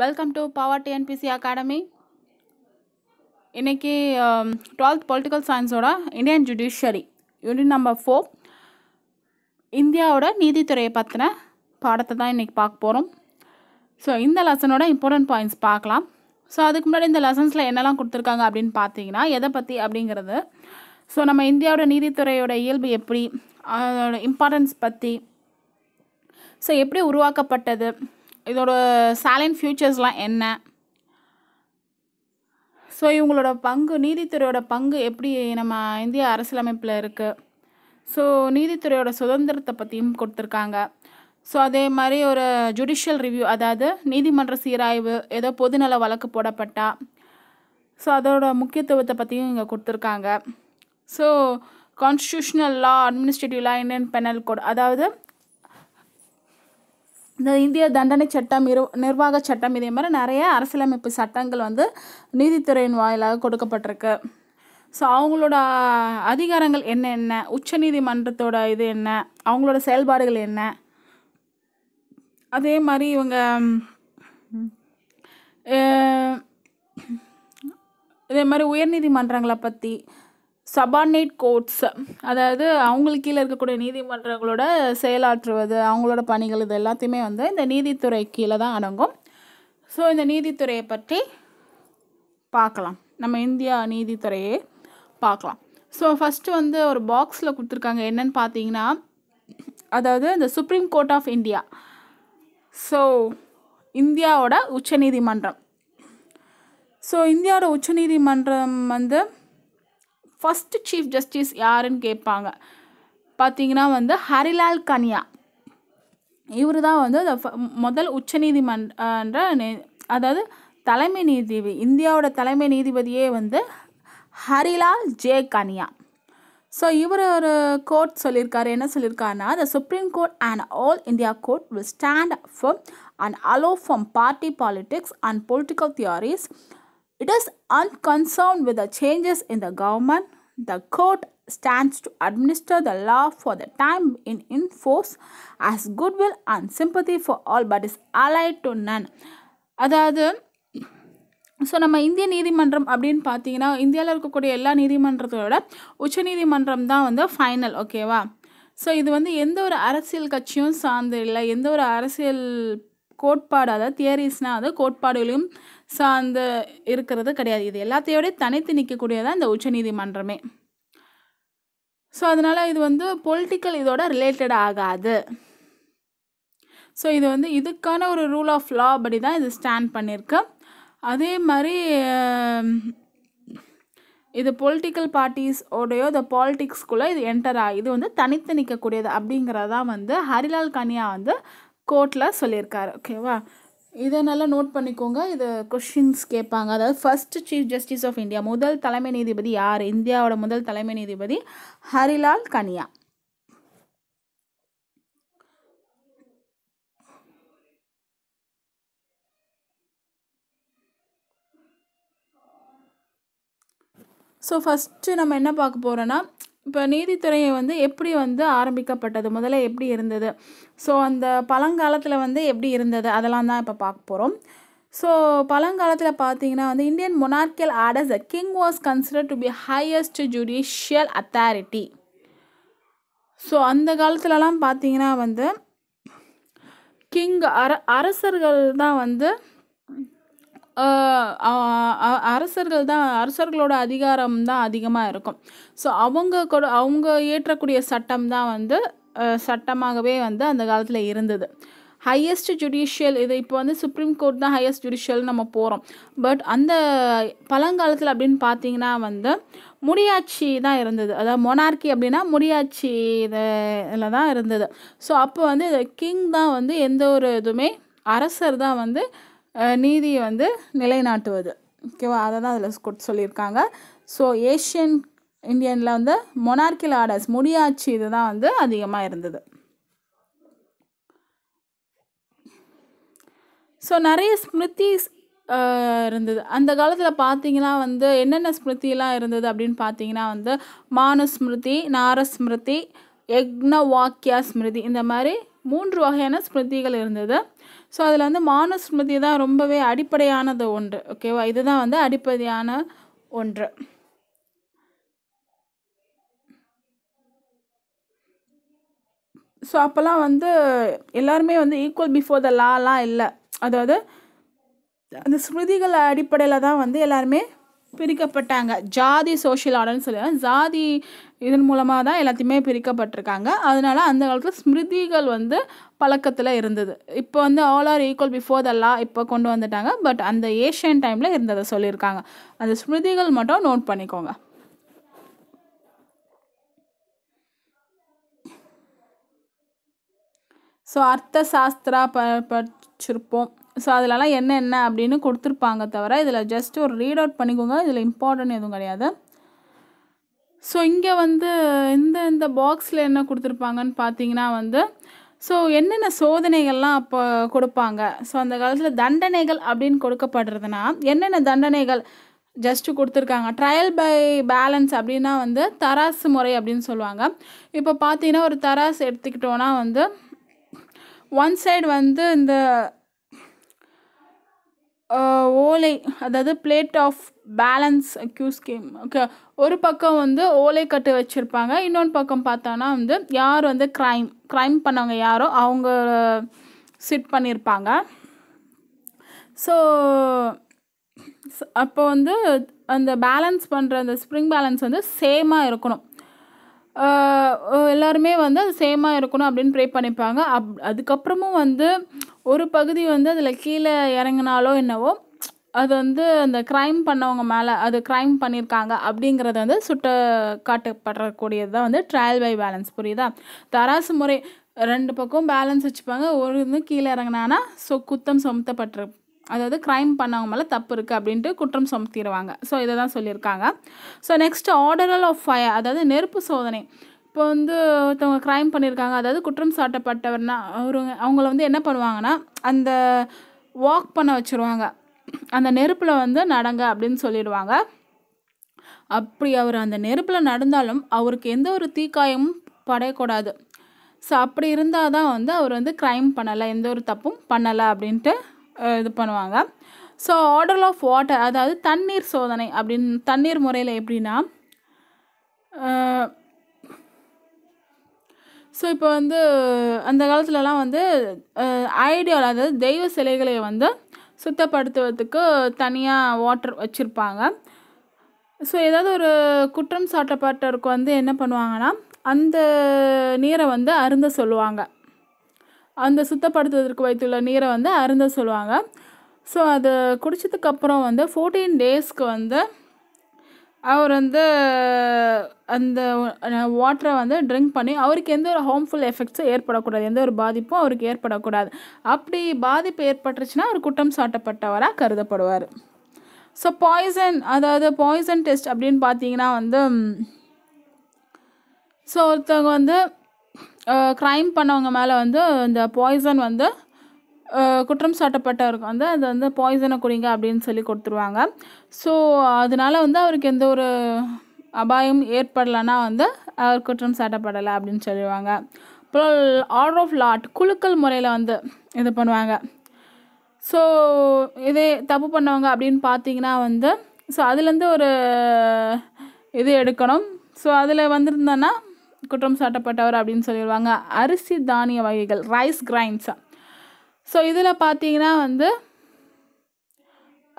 Welcome to power TNPSC academy இன்றைக்கி twelfth political சயின்ஸோட Indian judiciary unit number four இந்தியாவோட நீதித்துறையை பற்றின பாடத்தை தான் இன்றைக்கி பார்க்க போகிறோம் ஸோ இந்த லெசனோட இம்பார்ட்டன்ட் பாயிண்ட்ஸ் பார்க்கலாம் ஸோ அதுக்கு முன்னாடி இந்த லெசன்ஸில் என்னெல்லாம் கொடுத்துருக்காங்க அப்படின்னு பார்த்தீங்கன்னா எதை பற்றி அப்படிங்கிறது ஸோ நம்ம இந்தியாவோட நீதித்துறையோட இயல்பு எப்படி அதோட இம்பார்ட்டன்ஸ் பற்றி ஸோ எப்படி உருவாக்கப்பட்டது இதோட சேலன் ஃப்யூச்சர்ஸ்லாம் என்ன ஸோ இவங்களோட பங்கு நீதித்துறையோட பங்கு எப்படி நம்ம இந்திய அரசியலமைப்பில் இருக்குது ஸோ நீதித்துறையோட சுதந்திரத்தை பற்றியும் கொடுத்துருக்காங்க ஸோ அதே மாதிரி ஒரு ஜுடிஷியல் ரிவ்யூ அதாவது நீதிமன்ற சீராய்வு ஏதோ பொதுநல வழக்கு போடப்பட்டா ஸோ அதோட முக்கியத்துவத்தை பற்றியும் இங்கே கொடுத்துருக்காங்க so constitutional law administrative law Indian penal code அதாவது இந்த இந்திய தண்டனை சட்டம் இரு நிர்வாக சட்டம் இதே மாதிரி நிறைய அரசியலமைப்பு சட்டங்கள் வந்து நீதித்துறையின் வாயிலாக கொடுக்கப்பட்டிருக்கு ஸோ அவங்களோட அதிகாரங்கள் என்னென்ன உச்ச நீதிமன்றத்தோட இது என்ன அவங்களோட செயல்பாடுகள் என்ன அதே மாதிரி இவங்க இதே மாதிரி உயர்நீதிமன்றங்களை பற்றி சபார்டினேட் கோர்ட்ஸ் அதாவது அவங்களுக்கு கீழே இருக்கக்கூடிய நீதிமன்றங்களோட செயலாற்றுவது அவங்களோட பணிகள் இது எல்லாத்தையுமே வந்து இந்த நீதித்துறை கீழே தான் அடங்கும் ஸோ இந்த நீதித்துறையை பற்றி பார்க்கலாம் நம்ம இந்தியா நீதித்துறையே பார்க்கலாம் ஸோ ஃபஸ்ட்டு வந்து ஒரு பாக்ஸில் கொடுத்துருக்காங்க என்னன்னு பார்த்தீங்கன்னா அதாவது இந்த supreme court of India so இந்தியாவோட உச்சநீதிமன்றம் ஸோ இந்தியாவோட உச்சநீதிமன்றம் வந்து ஃபஸ்ட்டு சீஃப் ஜஸ்டிஸ் யாருன்னு கேட்பாங்க பார்த்தீங்கன்னா வந்து ஹரிலால் கனியா இவர் தான் வந்து முதல் உச்சநீதிமன்ற அதாவது தலைமை நீதிபதி இந்தியாவோட தலைமை நீதிபதியே வந்து ஹரிலால் ஜே கனியா ஸோ இவர் ஒரு கோர்ட் சொல்லியிருக்காரு என்ன சொல்லியிருக்காருன்னா the supreme court and all India court will stand for and aloof from party politics and political theories It is unconcerned with the changes in the government. The court stands to administer the law for the time in, in force as goodwill and sympathy for all but is allied to none. அதாவது so நம்ம இந்திய நீதிமன்றம் அப்படின்னு பார்த்தீங்கன்னா இந்தியாவில் இருக்கக்கூடிய எல்லா நீதிமன்றத்தோட உச்ச நீதிமன்றம் தான் வந்து ஃபைனல் ஓகேவா ஸோ இது வந்து எந்த ஒரு அரசியல் கட்சியும் சார்ந்து இல்லை எந்த ஒரு அரசியல் கோட்பாடு அதாவது தியரிஸ்னால் அது கோட்பாடுகளையும் ஸோ அந்த இருக்கிறது கிடையாது இது எல்லாத்தையோடய தனித்து நிற்கக்கூடியதான் இந்த உச்சநீதிமன்றமே ஸோ அதனால் இது வந்து பொலிட்டிக்கல் இதோட ரிலேட்டட் ஆகாது ஸோ இது வந்து இதுக்கான ஒரு ரூல் ஆஃப் லா படி தான் இது ஸ்டாண்ட் பண்ணியிருக்கு அதே மாதிரி இது பொலிட்டிக்கல் பார்ட்டிஸ் உடையோ இந்த பாலிட்டிக்ஸ்குள்ளே இது என்டர் ஆகி இது வந்து தனித்து நிற்கக்கூடியது அப்படிங்கிறதான் வந்து ஹரிலால் கனியா வந்து கோர்ட்டில் சொல்லியிருக்காரு ஓகேவா இதை நல்லா நோட் பண்ணிக்கோங்க இது கொஷின்ஸ் கேட்பாங்க அதாவது first chief justice of India முதல் தலைமை நீதிபதி யார் இந்தியாவோட முதல் தலைமை நீதிபதி ஹரிலால் கனியா ஸோ ஃபஸ்ட்டு நம்ம என்ன பார்க்க போகிறோன்னா இப்போ நீதித்துறையை வந்து எப்படி வந்து ஆரம்பிக்கப்பட்டது முதல்ல எப்படி இருந்தது ஸோ அந்த பழங்காலத்தில் வந்து எப்படி இருந்தது அதெல்லாம் தான் இப்போ பார்க்க போகிறோம் ஸோ பழங்காலத்தில் பார்த்தீங்கன்னா வந்து Indian monarchical orders a king was consider to be highest judicial authority so அந்த காலத்துலலாம் பார்த்தீங்கன்னா வந்து கிங் அர அரசர்கள் தான் வந்து அரசர்கள் தான் அரசர்களோட அதிகாரம் தான் அதிகமாக இருக்கும் ஸோ அவங்க கூட அவங்க இயற்றக்கூடிய சட்டம் தான் வந்து சட்டமாகவே வந்து அந்த காலத்தில் இருந்தது ஹையஸ்ட் ஜுடிஷியல் இது இப்போ வந்து சுப்ரீம் கோர்ட் தான் ஹையஸ்ட் ஜுடிஷியல் நம்ம போகிறோம் பட் அந்த பழங்காலத்தில் அப்படின்னு பார்த்தீங்கன்னா வந்து முடியாட்சி தான் இருந்தது அதாவது மொனார்கி அப்படின்னா முடியாட்சி இதில் தான் இருந்தது ஸோ அப்போ வந்து கிங் தான் வந்து எந்த ஒரு இதுவுமே அரசர் தான் வந்து நீதியை வந்து நிலைநாட்டுவது ஓகேவா அதை தான் அதில் சொல்லியிருக்காங்க ஸோ ஏஷியன் இந்தியனில் வந்து மொனார்கில் ஆர்டர்ஸ் முடியாட்சி இதுதான் வந்து அதிகமாக இருந்தது ஸோ நிறைய ஸ்மிருதி இருந்தது அந்த காலத்தில் பார்த்தீங்கன்னா வந்து என்னென்ன ஸ்மிருதிலாம் இருந்தது அப்படின்னு பார்த்தீங்கன்னா வந்து மானுஸ்மிருதி நாரஸ்மிருதி யக்ன வாக்கியா ஸ்மிருதி இந்த மாதிரி மூன்று வகையான ஸ்மிருதிகள் இருந்தது ஸோ அதில் வந்து மானுஸ்மிருதி தான் ரொம்பவே அடிப்படையானது ஒன்று ஓகேவா இதுதான் வந்து அடிப்படையான ஒன்று ஸோ அப்போல்லாம் வந்து எல்லாருமே வந்து ஈக்குவல் பிஃபோர் த லாலாம் இல்லை அதாவது அந்த ஸ்மிருதிகள் அடிப்படையில் தான் வந்து எல்லாருமே பிரிக்கப்பட்டாங்க ஜாதி சோஷியல் ஆர்டர்னு சொல்லி ஜாதி இதன் மூலமாக தான் எல்லாத்தையுமே பிரிக்கப்பட்டிருக்காங்க அதனால அந்த காலத்தில் ஸ்மிருதிகள் வந்து பழக்கத்தில் இருந்தது இப்போ வந்து all are equal before the law இப்போ கொண்டு வந்துட்டாங்க பட் அந்த ஏஷியன் டைமில் இருந்ததை சொல்லியிருக்காங்க அந்த ஸ்மிருதிகள் மட்டும் நோட் பண்ணிக்கோங்க ஸோ அர்த்த சாஸ்திரா ப படிச்சிருப்போம் ஸோ அதிலலாம் என்ன என்ன அப்படின்னு கொடுத்துருப்பாங்க தவிர இதில் ஜஸ்ட் ஒரு ரீட் அவுட் பண்ணிக்கோங்க இதில் இம்பார்ட்டன்ட் எதுவும் கிடையாது ஸோ இங்கே வந்து இந்த இந்த பாக்ஸில் என்ன கொடுத்துருப்பாங்கன்னு பார்த்தீங்கன்னா வந்து ஸோ என்னென்ன சோதனைகள்லாம் அப்போ கொடுப்பாங்க ஸோ அந்த காலத்தில் தண்டனைகள் அப்படின்னு கொடுக்கப்படுறதுனா என்னென்ன தண்டனைகள் ஜஸ்ட்டு கொடுத்துருக்காங்க ட்ரையல் பை பேலன்ஸ் அப்படின்னா வந்து தராசு முறை அப்படின்னு சொல்லுவாங்க இப்போ பார்த்தீங்கன்னா ஒரு தராசு எடுத்துக்கிட்டோன்னா வந்து ஒன் சைடு வந்து இந்த ஓலை அதாவது plate of balance accuse came okay ஒரு பக்கம் வந்து ஓலை கட்டு வச்சுருப்பாங்க இன்னொன்று பக்கம் பார்த்தோன்னா வந்து யார் வந்து க்ரைம் க்ரைம் பண்ணவங்க யாரோ அவங்க சிட் பண்ணியிருப்பாங்க ஸோ அப்போ வந்து அந்த பேலன்ஸ் பண்ணுற அந்த ஸ்ப்ரிங் பேலன்ஸ் வந்து சேமாக இருக்கணும் எல்லாருமே வந்து அது சேமாக இருக்கணும் அப்படின்னு ப்ரே பண்ணிப்பாங்க அப் அதுக்கப்புறமும் வந்து ஒரு பகுதி வந்து அதில் கீழே இறங்கினாலோ என்னவோ அது வந்து அந்த க்ரைம் பண்ணவங்க மேலே அது க்ரைம் பண்ணியிருக்காங்க அப்படிங்கிறத வந்து சுட்ட காட்டப்படக்கூடியது தான் வந்து ட்ரையல் பை பேலன்ஸ் புரியுதா தராசு முறை ரெண்டு பக்கம் பேலன்ஸ் வச்சுப்பாங்க ஒரு வந்து கீழே இறங்கினானா சொ குத்தம் சுமத்தப்பட்டிருக்கு அதாவது க்ரைம் பண்ணவங்க மேலே தப்பு இருக்குது அப்படின்ட்டு குற்றம் சுமத்திடுவாங்க ஸோ இதை தான் சொல்லியிருக்காங்க so next ordeal of fire அதாவது நெருப்பு சோதனை இப்போ வந்து ஒருத்தவங்க க்ரைம் பண்ணியிருக்காங்க அதாவது குற்றம் சாட்டப்பட்டவர்னா அவரு அவங்கள வந்து என்ன பண்ணுவாங்கன்னா அந்த வாக் பண்ண வச்சுருவாங்க அந்த நெருப்பில் வந்து நடங்க அப்படின்னு சொல்லிடுவாங்க அப்படி அவர் அந்த நெருப்பில் நடந்தாலும் அவருக்கு எந்த ஒரு தீக்காயமும் படையக்கூடாது ஸோ அப்படி இருந்தால் தான் வந்து அவர் வந்து க்ரைம் பண்ணலை எந்த ஒரு தப்பும் பண்ணலை அப்படின்ட்டு இது பண்ணுவாங்க ஸோ ஆர்டர் ஆஃப் வாட்டர் அதாவது தண்ணீர் சோதனை அப்படின்னு தண்ணீர் முறையில் எப்படின்னா ஸோ இப்போ வந்து அந்த காலத்துலலாம் வந்து ஐடியாவில் அதாவது தெய்வ சிலைகளை வந்து சுத்தப்படுத்துவதுக்கு தனியாக வாட்டர் வச்சுருப்பாங்க ஸோ ஏதாவது ஒரு குற்றம் சாட்டப்பட்டவருக்கு வந்து என்ன பண்ணுவாங்கன்னா அந்த நீரை வந்து அருந்த சொல்லுவாங்க அந்த சுத்தப்படுத்துவதற்கு வைத்துள்ள நீரை வந்து அருந்த சொல்லுவாங்க ஸோ அது குடித்ததுக்கப்புறம் வந்து ஃபோர்டீன் டேஸ்க்கு வந்து அவர் வந்து அந்த வாட்டரை வந்து ட்ரிங்க் பண்ணி அவருக்கு எந்த ஒரு ஹார்ம்ஃபுல் எஃபெக்ட்ஸும் ஏற்படக்கூடாது எந்த ஒரு பாதிப்பும் அவருக்கு ஏற்படக்கூடாது அப்படி பாதிப்பு ஏற்பட்டுருச்சுன்னா அவர் குற்றம் சாட்டப்பட்டவராக கருதப்படுவார் ஸோ பாய்சன் அதாவது பாய்சன் டெஸ்ட் அப்படின்னு பார்த்தீங்கன்னா வந்து ஸோ ஒருத்தவங்க வந்து க்ரைம் பண்ணவங்க மேலே வந்து இந்த பாய்சன் வந்து குற்றம் சாட்டப்பட்டவருக்கு வந்து அது வந்து பாய்சனை குடிங்க அப்படின்னு சொல்லி கொடுத்துருவாங்க ஸோ அதனால் வந்து அவருக்கு எந்த ஒரு அபாயம் ஏற்படலைன்னா வந்து அவர் குற்றம் சாட்டப்படலை அப்படின்னு சொல்லுவாங்க அப்புறம் ஆர்டர் ஆஃப் லாட் குழுக்கள் முறையில் வந்து இது பண்ணுவாங்க ஸோ இதே தப்பு பண்ணவங்க அப்படின்னு பார்த்தீங்கன்னா வந்து ஸோ அதுலேருந்து ஒரு இது எடுக்கணும் ஸோ அதில் வந்திருந்தோன்னா குற்றம் சாட்டப்பட்டவர் அப்படின்னு சொல்லிடுவாங்க அரிசி தானிய வகைகள் ரைஸ் கிரைண்ட்ஸா ஸோ இதில் பார்த்தீங்கன்னா வந்து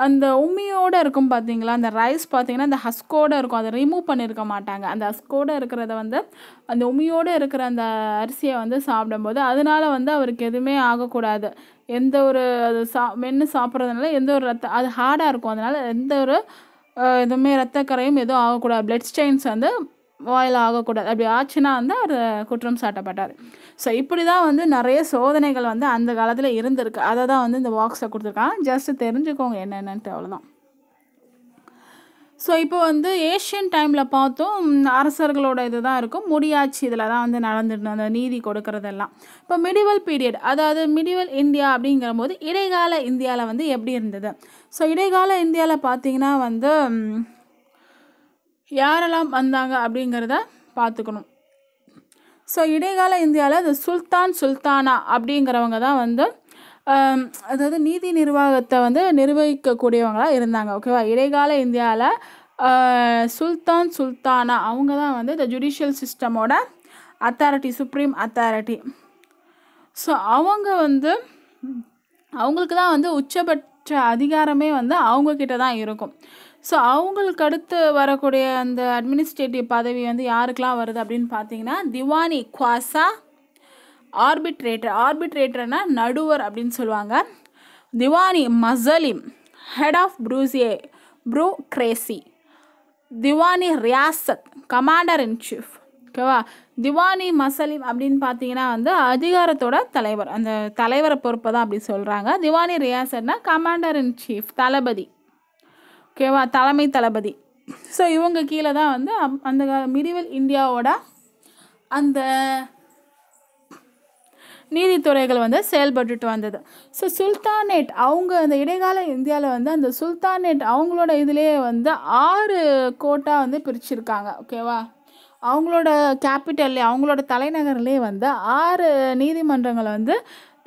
அந்த உமியோடு இருக்கும் பார்த்தீங்களா அந்த ரைஸ் பார்த்தீங்கன்னா அந்த ஹஸ்கோடு இருக்கும் அதை ரிமூவ் பண்ணியிருக்க மாட்டாங்க அந்த ஹஸ்கோடு இருக்கிறத வந்து அந்த உமியோடு இருக்கிற அந்த அரிசியை வந்து சாப்பிடும்போது அதனால் வந்து அவருக்கு எதுவுமே ஆகக்கூடாது எந்த ஒரு அது சா மென்று சாப்பிட்றதுனால எந்த ஒரு ரத்த அது ஹார்டாக இருக்கும் அதனால் எந்த ஒரு எதுவுமே ரத்தக்கரையும் எதுவும் ஆகக்கூடாது பிளட் ஸ்டெயின்ஸ் வந்து வாயில் ஆகக்கூடாது அப்படி ஆச்சுன்னா வந்து அவர் குற்றம் சாட்டப்பட்டார் ஸோ இப்படி தான் வந்து நிறைய சோதனைகள் வந்து அந்த காலத்தில் இருந்திருக்கு அதை தான் வந்து இந்த பாக்ஸை கொடுத்துருக்காங்க ஜஸ்ட்டு தெரிஞ்சுக்கோங்க என்னென்னு அவ்வளோதான் ஸோ இப்போ வந்து ஏஷியன் டைமில் பார்த்தோம் அரசர்களோட இது தான் இருக்கும் முடியாட்சி இதில் தான் வந்து நடந்துட்டு அந்த நீதி கொடுக்கறதெல்லாம் இப்போ மிடிவல் பீரியட் அதாவது மிடிவல் இந்தியா அப்படிங்கிற போது இடைக்கால இந்தியாவில் வந்து எப்படி இருந்தது ஸோ இடைக்கால இந்தியாவில் பார்த்திங்கன்னா வந்து யாரெல்லாம் வந்தாங்க அப்படிங்கிறத பார்த்துக்கணும் ஸோ இடைக்கால இந்தியாவில் இந்த சுல்தான் சுல்தானா அப்படிங்கிறவங்க தான் வந்து அதாவது நீதி நிர்வாகத்தை வந்து நிர்வகிக்கக்கூடியவங்களாக இருந்தாங்க ஓகேவா இடைக்கால இந்தியாவில் சுல்தான் சுல்தானா அவங்க தான் வந்து இந்த ஜுடிஷியல் சிஸ்டமோட அத்தாரிட்டி சுப்ரீம் அத்தாரிட்டி ஸோ அவங்க வந்து அவங்களுக்கு தான் வந்து உச்சபட்ச அதிகாரமே வந்து அவங்கக்கிட்ட தான் இருக்கும் ஸோ அவங்களுக்கு அடுத்து வரக்கூடிய அந்த அட்மினிஸ்ட்ரேட்டிவ் பதவி வந்து யாருக்கெலாம் வருது அப்படின்னு பார்த்தீங்கன்னா திவானி குவாசா ஆர்பிட்ரேட்டர் ஆர்பிட்ரேட்டர்னா நடுவர் அப்படின்னு சொல்லுவாங்க திவானி மசலிம் ஹெட் ஆஃப் ப்ரூசியே bureaucracy Diwani Riyasat commander in chief ஓகேவா திவானி மசலிம் அப்படின்னு பார்த்தீங்கன்னா வந்து அதிகாரத்தோட தலைவர் அந்த தலைவரை பொறுப்பை தான் அப்படி சொல்கிறாங்க திவானி ரியாசட்னா கமாண்டர் இன் சீஃப் தளபதி ஓகேவா தலைமை தளபதி ஸோ இவங்க கீழே தான் வந்து அந்த மிரிவல் இந்தியாவோட அந்த நீதித்துறைகள் வந்து செயல்பட்டுட்டு வந்தது ஸோ சுல்தானேட் அவங்க அந்த இடைக்கால இந்தியாவில் வந்து அந்த சுல்தானேட் அவங்களோட இதுலேயே வந்து ஆறு கோட்டாக வந்து பிரிச்சிருக்காங்க ஓகேவா அவங்களோட கேபிட்டல்லே அவங்களோட தலைநகர்லேயே வந்து ஆறு நீதிமன்றங்களை வந்து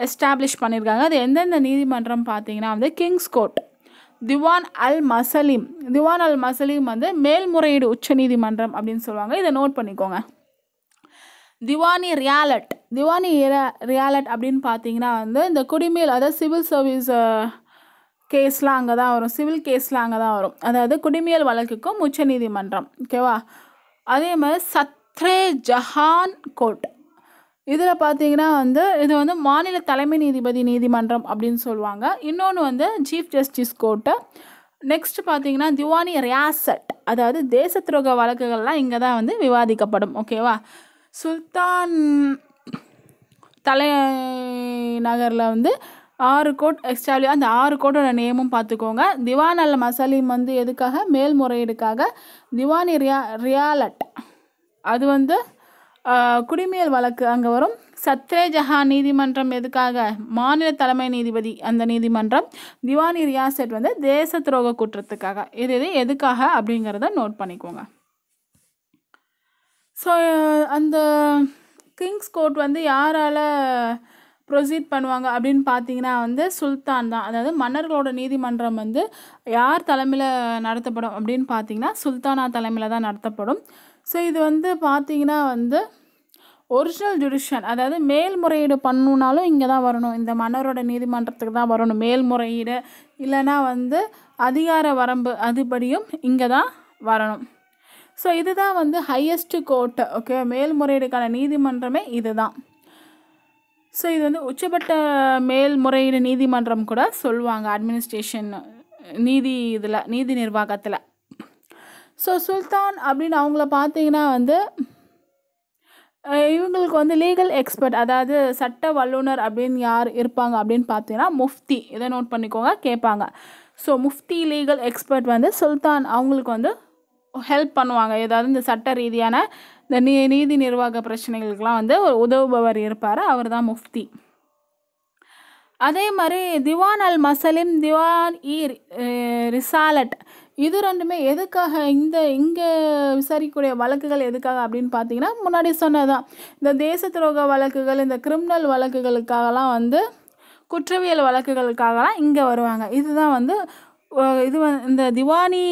எஸ்டாப்ளிஷ் பண்ணியிருக்காங்க அது எந்தெந்த நீதிமன்றம் பார்த்தீங்கன்னா வந்து கிங்ஸ் கோர்ட் திவான் அல் மசலிம் திவான் அல் மசலிம் வந்து மேல்முறையீடு உச்சநீதிமன்றம் அப்படின்னு சொல்லுவாங்க இதை நோட் பண்ணிக்கோங்க திவானி ரியாலட் திவானி ரியாலட் அப்படின்னு பார்த்தீங்கன்னா வந்து இந்த குடிமையில் அதாவது சிவில் சர்வீஸ் கேஸ்லாம் அங்கே தான் வரும் சிவில் கேஸ்லாம் அங்கே தான் வரும் அதாவது குடிமையல் வழக்குக்கும் உச்சநீதிமன்றம் ஓகேவா அதே மாதிரி சத்ரே ஜஹான் கோர்ட் இதில் பார்த்தீங்கன்னா வந்து இது வந்து மாநில தலைமை நீதிபதி நீதிமன்றம் அப்படின்னு சொல்லுவாங்க இன்னொன்று வந்து சீஃப் ஜஸ்டிஸ் கோர்ட்டு நெக்ஸ்ட் பார்த்தீங்கன்னா திவானி ரியாசட் அதாவது தேச துரோக வழக்குகள்லாம் இங்கே தான் வந்து விவாதிக்கப்படும் ஓகேவா சுல்தான் தலை நகரில் வந்து ஆறு கோட் எக்ஸ்டாலி அந்த ஆறு கோட்டோட நேமும் பார்த்துக்கோங்க திவான் அல் மசலீம் வந்து எதுக்காக மேல்முறையீடுக்காக திவானி ரியா ரியாலட் அது வந்து குடிமையல் வழக்கு அங்கே வரும் சத்ரே ஜஹா நீதிமன்றம் எதுக்காக மாநில தலைமை நீதிபதி அந்த நீதிமன்றம் திவானி ரியாசெட் வந்து தேச துரோக குற்றத்துக்காக இது இது எதுக்காக அப்படிங்கிறத நோட் பண்ணிக்கோங்க ஸோ அந்த கிங்ஸ் கோர்ட் வந்து யாரால் ப்ரொசீட் பண்ணுவாங்க அப்படின்னு பார்த்தீங்கன்னா வந்து சுல்தான் தான் அதாவது மன்னர்களோட நீதிமன்றம் வந்து யார் தலைமையில் நடத்தப்படும் அப்படின்னு பார்த்தீங்கன்னா சுல்தானா தலைமையில் தான் நடத்தப்படும் ஸோ இது வந்து பார்த்தீங்கன்னா வந்து ஒரிஜினல் ஜுடிஷன் அதாவது மேல்முறையீடு பண்ணணுனாலும் இங்கே தான் வரணும் இந்த மன்னரோட நீதிமன்றத்துக்கு தான் வரணும் மேல்முறையீடு இல்லைனா வந்து அதிகார வரம்பு அதுபடியும் இங்கே தான் வரணும் ஸோ இதுதான் வந்து ஹையஸ்ட்டு கோர்ட்டு ஓகே மேல்முறையீடுக்கான நீதிமன்றமே இது தான் ஸோ இது வந்து உச்சபட்ட மேல்முறையீடு நீதிமன்றம் கூட சொல்லுவாங்க அட்மினிஸ்ட்ரேஷன் நீதி இதில் நீதி நிர்வாகத்தில் ஸோ சுல்தான் அப்படின்னு அவங்கள பார்த்தீங்கன்னா வந்து இவங்களுக்கு வந்து லீகல் எக்ஸ்பர்ட் அதாவது சட்ட வல்லுநர் அப்படின்னு யார் இருப்பாங்க அப்படின்னு பார்த்தீங்கன்னா முஃப்தி இதை நோட் பண்ணிக்கோங்க கேட்பாங்க ஸோ முஃப்தி லீகல் எக்ஸ்பர்ட் வந்து சுல்தான் அவங்களுக்கு வந்து ஹெல்ப் பண்ணுவாங்க ஏதாவது இந்த சட்ட ரீதியான இந்த நீ நீதி நிர்வாக பிரச்சனைகளுக்கெலாம் வந்து ஒரு உதவுபவர் இருப்பார் அவர் தான் முஃப்தி அதே மாதிரி திவான் அல் மசலிம் திவான் இ ரிசாலட் இது ரெண்டுமே எதுக்காக இந்த இங்கே விசாரிக்கக்கூடிய வழக்குகள் எதுக்காக அப்படின்னு பார்த்தீங்கன்னா முன்னாடி சொன்னதான் இந்த தேச துரோக வழக்குகள் இந்த கிரிமினல் வழக்குகளுக்காகலாம் வந்து குற்றவியல் வழக்குகளுக்காகலாம் இங்கே வருவாங்க இதுதான் வந்து இது இந்த திவானி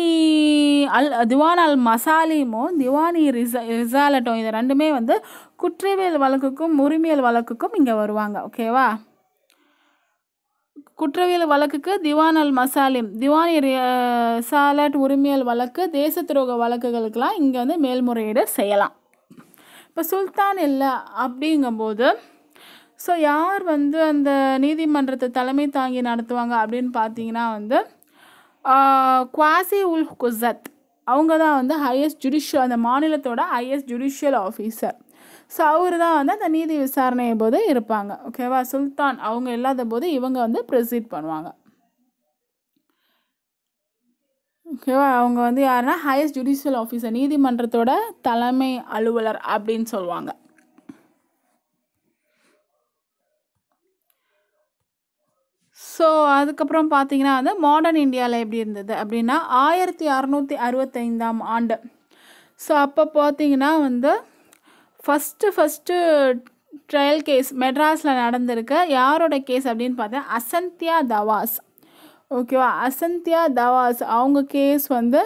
அல் திவான் அல் மசாலிமும் திவானி ரிச ரிசாலட்டும் இது ரெண்டுமே வந்து குற்றவியல் வழக்குக்கும் உரிமையல் வழக்குக்கும் இங்கே வருவாங்க ஓகேவா குற்றவியல் வழக்குக்கு திவான் அல் மசாலிம் திவானி சாலட் உரிமையல் வழக்கு தேச துரோக வழக்குகளுக்கெல்லாம் இங்கே வந்து மேல்முறையீடு செய்யலாம் இப்போ சுல்தான் இல்லை அப்படிங்கும்போது ஸோ யார் வந்து அந்த நீதிமன்றத்தை தலைமை தாங்கி நடத்துவாங்க அப்படின்னு பார்த்தீங்கன்னா வந்து குவாசி உல் குசத் அவங்க தான் வந்து ஹையஸ்ட் ஜுடிஷியல் அந்த மாநிலத்தோட ஹையஸ்ட் ஜுடிஷியல் ஆஃபீஸர் ஸோ அவர் தான் வந்து அந்த நீதி விசாரணையை போது இருப்பாங்க ஓகேவா சுல்தான் அவங்க இல்லாத போது இவங்க வந்து ப்ரொசீட் பண்ணுவாங்க ஓகேவா அவங்க வந்து யாருன்னா ஹையஸ்ட் ஜுடிஷியல் ஆஃபீஸர் நீதிமன்றத்தோட தலைமை அலுவலர் அப்படின்னு சொல்லுவாங்க ஸோ அதுக்கப்புறம் பார்த்தீங்கன்னா வந்து மாடர்ன் இந்தியாவில் எப்படி இருந்தது அப்படின்னா ஆயிரத்தி அறநூற்றி அறுபத்தைந்தாம் ஆண்டு ஸோ அப்போ பார்த்தீங்கன்னா வந்து ஃபஸ்ட்டு ஃபஸ்ட்டு ட்ரையல் கேஸ் மெட்ராஸில் நடந்திருக்க யாரோட கேஸ் அப்படின்னு பார்த்தா அசந்தியா தவாஸ் ஓகேவா அசந்தியா தவாஸ் அவங்க கேஸ் வந்து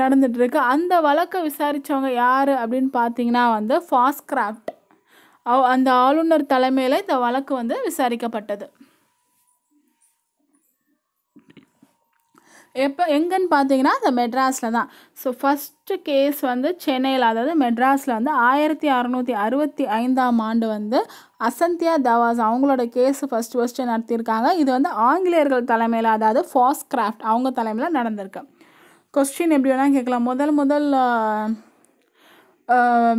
நடந்துகிட்ருக்கு அந்த வழக்கை விசாரித்தவங்க யார் அப்படின்னு பார்த்தீங்கன்னா வந்து ஃபாஸ்ட் கிராஃப்ட் அந்த ஆளுநர் தலைமையில் இந்த வழக்கு வந்து விசாரிக்கப்பட்டது எப்போ எங்கன்னு பார்த்தீங்கன்னா அந்த மெட்ராஸில் தான் ஸோ ஃபஸ்ட்டு கேஸ் வந்து சென்னையில் அதாவது மெட்ராஸில் வந்து ஆயிரத்தி அறநூற்றி அறுபத்தி ஐந்தாம் ஆண்டு வந்து அசந்தியா தவாஸ் அவங்களோட கேஸ் ஃபஸ்ட்டு ஃபஸ்ட்டு நடத்தியிருக்காங்க இது வந்து ஆங்கிலேயர்கள் தலைமையில் அதாவது ஃபாஸ்ட் கிராஃப்ட் அவங்க தலைமையில் நடந்திருக்கு கொஸ்டின் எப்படி வேணால் கேட்கலாம் முதல் முதல்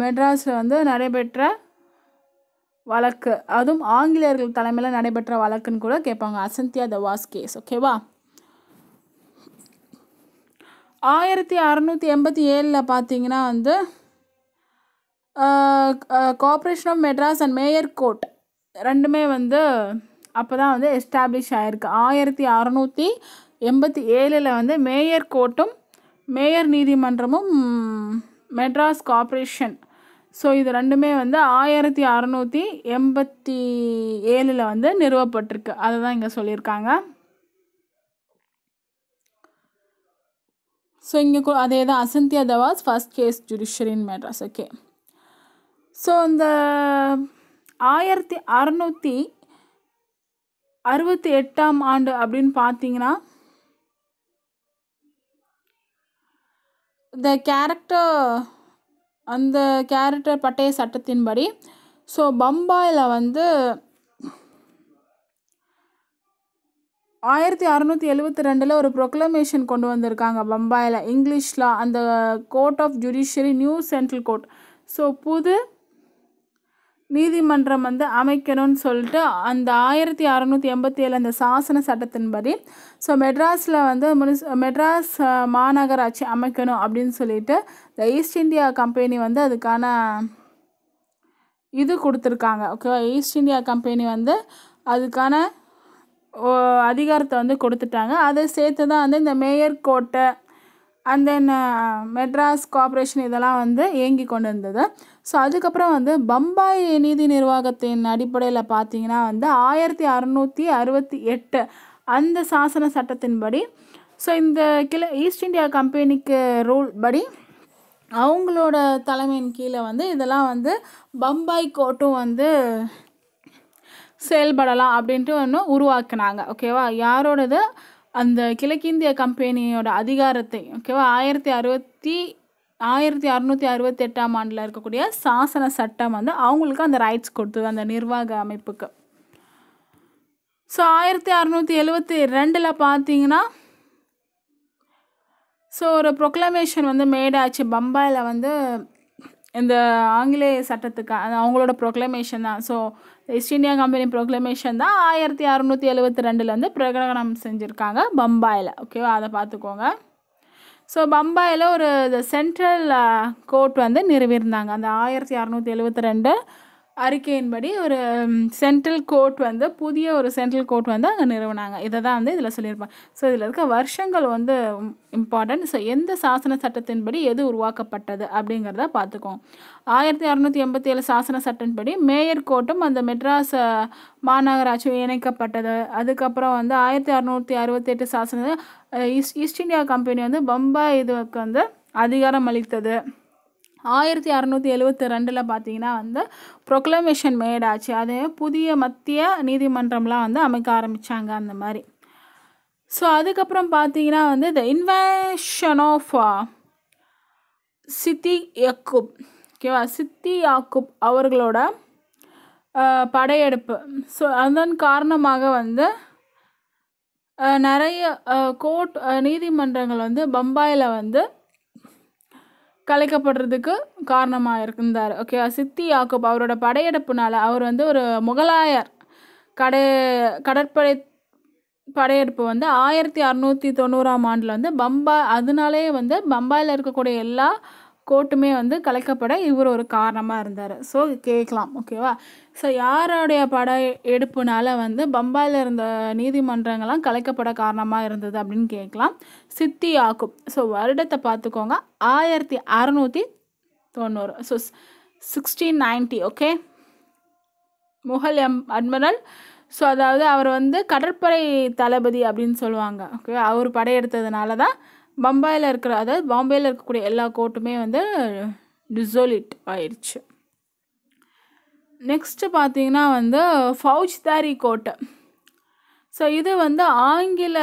மெட்ராஸில் வந்து நடைபெற்ற வழக்கு அதுவும் ஆங்கிலேயர்கள் தலைமையில் நடைபெற்ற வழக்குன்னு கூட கேட்பாங்க அசந்தியா தவாஸ் கேஸ் ஓகேவா ஆயிரத்தி அறநூற்றி எண்பத்தி ஏழில் பார்த்தீங்கன்னா வந்து corporation of Madras and mayor court ரெண்டுமே வந்து அப்போ தான் வந்து எஸ்டாப்ளிஷ் ஆகிருக்கு ஆயிரத்தி அறநூற்றி எண்பத்தி ஏழில் வந்து மேயர் கோர்ட்டும் மேயர் நீதிமன்றமும் மெட்ராஸ் கார்ப்ரேஷன் ஸோ இது ரெண்டுமே வந்து ஆயிரத்தி அறநூற்றி எண்பத்தி ஏழில் வந்து நிறுவப்பட்டிருக்கு அதை தான் இங்கே சொல்லியிருக்காங்க ஸோ இங்கே ಕೊ ಅದೇ ದ ಅಸಂತ್ಯ the was first case judiciary in so இந்த ஆயிரத்தி அறநூற்றி அறுபத்தி எட்டாம் ஆண்டு அப்படின்னு பார்த்தீங்கன்னா இந்த கேரக்டர் அந்த கேரக்டர் பட்டய சட்டத்தின்படி ஸோ பம்பாயில் வந்து ஆயிரத்தி அறநூற்றி எழுபத்தி ரெண்டில் ஒரு ப்ரொக்ளமேஷன் கொண்டு வந்திருக்காங்க பம்பாயில் இங்கிலீஷில் அந்த court of judiciary new central court so புது நீதிமன்றம் வந்து அமைக்கணும்னு சொல்லிட்டு அந்த ஆயிரத்தி அறநூற்றி எண்பத்தி ஏழு அந்த சாசன சட்டத்தின்படி ஸோ மெட்ராஸில் வந்து முனிஸ் மெட்ராஸ் மாநகராட்சி அமைக்கணும் அப்படின்னு சொல்லிட்டு த ஈஸ்ட் இந்தியா கம்பெனி வந்து அதுக்கான இது கொடுத்துருக்காங்க ஓகேவா ஈஸ்ட் இந்தியா கம்பெனி வந்து அதுக்கான அதிகாரத்தை வந்து கொடுத்துட்டாங்க அதை சேர்த்து தான் வந்து இந்த மேயர் கோட்டை அண்ட் தென் மெட்ராஸ் கார்பரேஷன் இதெல்லாம் வந்து இயங்கி கொண்டு இருந்தது ஸோ அதுக்கப்புறம் வந்து பம்பாய் நீதி நிர்வாகத்தின் அடிப்படையில் பார்த்தீங்கன்னா வந்து ஆயிரத்தி அறநூற்றி அறுபத்தி எட்டு அந்த சாசன சட்டத்தின்படி ஸோ இந்த கிளை ஈஸ்ட் இந்தியா கம்பெனிக்கு ரூல் படி அவங்களோட தலைமையின் கீழே வந்து இதெல்லாம் வந்து பம்பாய் கோட்டும் வந்து செயல்படலாம் அப்படின்ட்டு ஒன்று உருவாக்குனாங்க ஓகேவா யாரோடது அந்த கிழக்கிந்திய கம்பெனியோட அதிகாரத்தை ஓகேவா ஆயிரத்தி அறுபத்தி ஆயிரத்தி அறுபத்தி எட்டாம் ஆண்டில் இருக்கக்கூடிய சாசன சட்டம் வந்து அவங்களுக்கு அந்த ரைட்ஸ் கொடுத்தது அந்த நிர்வாக அமைப்புக்கு ஸோ ஆயிரத்தி அறநூற்றி எழுபத்தி ரெண்டில் பார்த்தீங்கன்னா ஸோ ஒரு ப்ரொக்ளமேஷன் வந்து மேடாச்சு பம்பாயில் வந்து இந்த ஆங்கிலேய சட்டத்துக்கு அவங்களோட ப்ரொக்ளமேஷன் தான் so East India company proclamation தான் ஆயிரத்தி அறநூற்றி எழுபத்தி ரெண்டில் வந்து பிரகடனம் செஞ்சுருக்காங்க பம்பாயில் ஓகேவா அதை பார்த்துக்கோங்க ஸோ பம்பாயில் ஒரு சென்ட்ரல் கோர்ட் uh, வந்து நிறுவியிருந்தாங்க அந்த ஆயிரத்தி அறநூற்றி எழுபத்தி ரெண்டு அறிக்கையின்படி ஒரு சென்ட்ரல் கோர்ட் வந்து புதிய ஒரு சென்ட்ரல் கோர்ட் வந்து அங்கே நிறுவனாங்க இதை தான் வந்து இதில் சொல்லியிருப்பாங்க ஸோ இதில் இருக்க வருஷங்கள் வந்து இம்பார்ட்டன்ட் ஸோ எந்த சாசன சட்டத்தின்படி எது உருவாக்கப்பட்டது அப்படிங்கிறத பார்த்துக்கோம் ஆயிரத்தி அறநூற்றி எண்பத்தி ஏழு சாசன சட்டத்தின்படி மேயர் கோர்ட்டும் அந்த மெட்ராஸ் மாநகராட்சியும் இணைக்கப்பட்டது அதுக்கப்புறம் வந்து ஆயிரத்தி அறநூற்றி அறுபத்தெட்டு சாசன ஈஸ்ட் ஈஸ்ட் இந்தியா கம்பெனி வந்து பம்பாய் இதுக்கு வந்து அதிகாரம் அளித்தது ஆயிரத்தி அறநூற்றி எழுபத்தி ரெண்டில் பார்த்தீங்கன்னா வந்து ப்ரொக்ளமேஷன் மேடாச்சு அது புதிய மத்திய நீதிமன்றம்லாம் வந்து அமைக்க ஆரம்பித்தாங்க அந்த மாதிரி ஸோ அதுக்கப்புறம் பார்த்தீங்கன்னா வந்து த இன்வென்ஷன் ஆஃப் சித்தி யக்குப் ஓகேவா சித்தி யாக்குப் அவர்களோட uh, படையெடுப்பு ஸோ அதன் காரணமாக வந்து uh, நிறைய கோர்ட் uh, நீதிமன்றங்கள் வந்து பம்பாயில் வந்து கலைக்கப்படுறதுக்கு காரணமாக இருந்தார் ஓகே சித்தி யாக்குப் அவரோட படையெடுப்புனால் அவர் வந்து ஒரு முகலாயர் கடை கடற்படை படையெடுப்பு வந்து ஆயிரத்தி அறநூற்றி தொண்ணூறாம் ஆண்டில் வந்து பம்பாய் அதனாலே வந்து பம்பாயில் இருக்கக்கூடிய எல்லா கோட்டுமே வந்து கலைக்கப்பட இவர் ஒரு காரணமாக இருந்தார் ஸோ கேட்கலாம் ஓகேவா ஸோ யாருடைய பட எடுப்புனால் வந்து பம்பாயில் இருந்த நீதிமன்றங்கள்லாம் கலைக்கப்பட காரணமாக இருந்தது அப்படின்னு கேட்கலாம் சித்தி யாக்குப் ஸோ வருடத்தை பார்த்துக்கோங்க ஆயிரத்தி அறநூற்றி தொண்ணூறு so sixteen ninety okay Mughal எம் அட்மிரல் ஸோ அதாவது அவர் வந்து கடற்படை தளபதி அப்படின்னு சொல்லுவாங்க ஓகே அவர் படையெடுத்ததுனால தான் பம்பாயில் இருக்கிற அதாவது பாம்பேயில் இருக்கக்கூடிய எல்லா கோட்டுமே வந்து டிசோலிட் ஆயிடுச்சு நெக்ஸ்ட்டு பார்த்தீங்கன்னா வந்து ஃபவுஜ்தாரி கோட்டை ஸோ இது வந்து ஆங்கில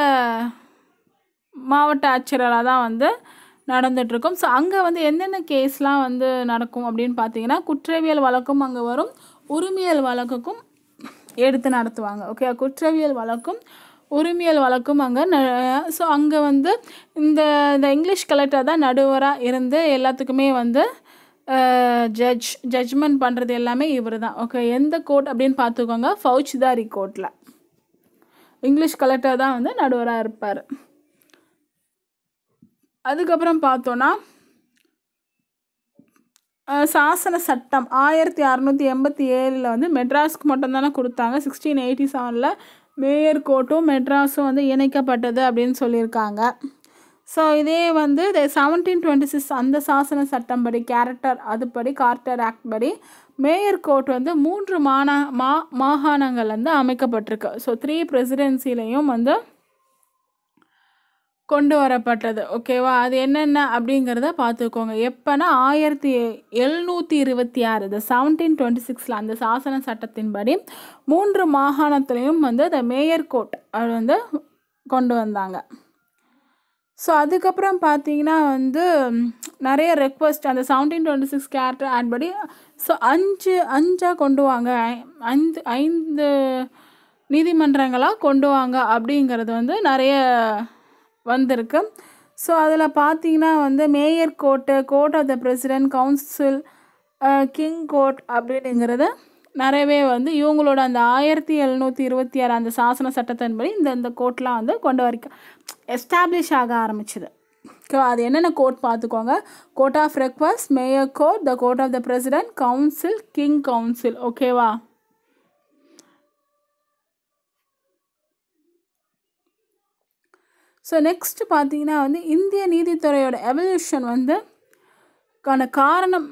மாவட்ட ஆட்சியராக தான் வந்து நடந்துகிட்ருக்கும் ஸோ அங்கே வந்து என்னென்ன கேஸ்லாம் வந்து நடக்கும் அப்படின்னு பார்த்தீங்கன்னா குற்றவியல் வழக்கும் அங்கே வரும் உரிமையல் வழக்குக்கும் எடுத்து நடத்துவாங்க ஓகே குற்றவியல் வழக்கும் உரிமையல் வழக்கும் அங்கே ஸோ அங்கே வந்து இந்த இந்த இங்கிலீஷ் கலெக்டர் தான் நடுவராக இருந்து எல்லாத்துக்குமே வந்து ஜட்ஜ் ஜட்ஜ்மெண்ட் பண்ணுறது எல்லாமே இவர் தான் ஓகே எந்த கோர்ட் அப்படின்னு பார்த்துக்கோங்க ஃபவுச்தாரி கோர்ட்டில் இங்கிலீஷ் கலெக்டர் தான் வந்து நடுவராக இருப்பார் அதுக்கப்புறம் பார்த்தோன்னா சாசன சட்டம் ஆயிரத்தி அறநூத்தி எண்பத்தி ஏழில் வந்து மெட்ராஸ்க்கு மட்டும்தானே கொடுத்தாங்க சிக்ஸ்டீன் எயிட்டி செவனில் மேயர் கோர்ட்டும் மெட்ராஸும் வந்து இணைக்கப்பட்டது அப்படின்னு சொல்லியிருக்காங்க ஸோ இதே வந்து செவன்டீன் டுவெண்ட்டி சிக்ஸ் அந்த சாசன சட்டம்படி கேரக்டர் அதுபடி கார்டர் ஆக்ட் படி மேயர் கோர்ட் வந்து மூன்று மாநா மா மாகாணங்கள் வந்து அமைக்கப்பட்டிருக்கு ஸோ த்ரீ பிரசிடென்சிலையும் வந்து கொண்டு வரப்பட்டது ஓகேவா அது என்னென்ன அப்படிங்கிறத பார்த்துக்கோங்க எப்போனா ஆயிரத்தி எழுநூற்றி இருபத்தி ஆறு இந்த செவன்டீன் டுவெண்ட்டி சிக்ஸில் அந்த சாசன சட்டத்தின்படி மூன்று மாகாணத்துலேயும் வந்து த மேயர் கோர்ட் அது வந்து கொண்டு வந்தாங்க ஸோ அதுக்கப்புறம் பார்த்தீங்கன்னா வந்து நிறைய ரெக்வஸ்ட் அந்த seventeen twenty six character act படி ஸோ அஞ்சு அஞ்சாக கொண்டு வாங்க ஐந்து ஐந்து நீதிமன்றங்களாக கொண்டு வாங்க அப்படிங்கிறது வந்து நிறைய வந்திருக்கு ஸோ அதில் பார்த்தீங்கன்னா வந்து mayor court court of the president council king court அப்படிங்கிறது நிறையவே வந்து இவங்களோட அந்த ஆயிரத்தி எழுநூற்றி இருபத்தி ஆறு அந்த சாசன சட்டத்தின்படி இந்த இந்த கோர்ட்லாம் வந்து கொண்டு வரைக்கும் எஸ்டாப்ளிஷ் ஆக ஸோ அது என்னென்ன கோர்ட் பார்த்துக்கோங்க court of request mayor court the court of the president council king council ஓகேவா ஸோ நெக்ஸ்ட் பார்த்தீங்கன்னா வந்து இந்திய நீதித்துறையோட எவல்யூஷன் வந்து காரணம்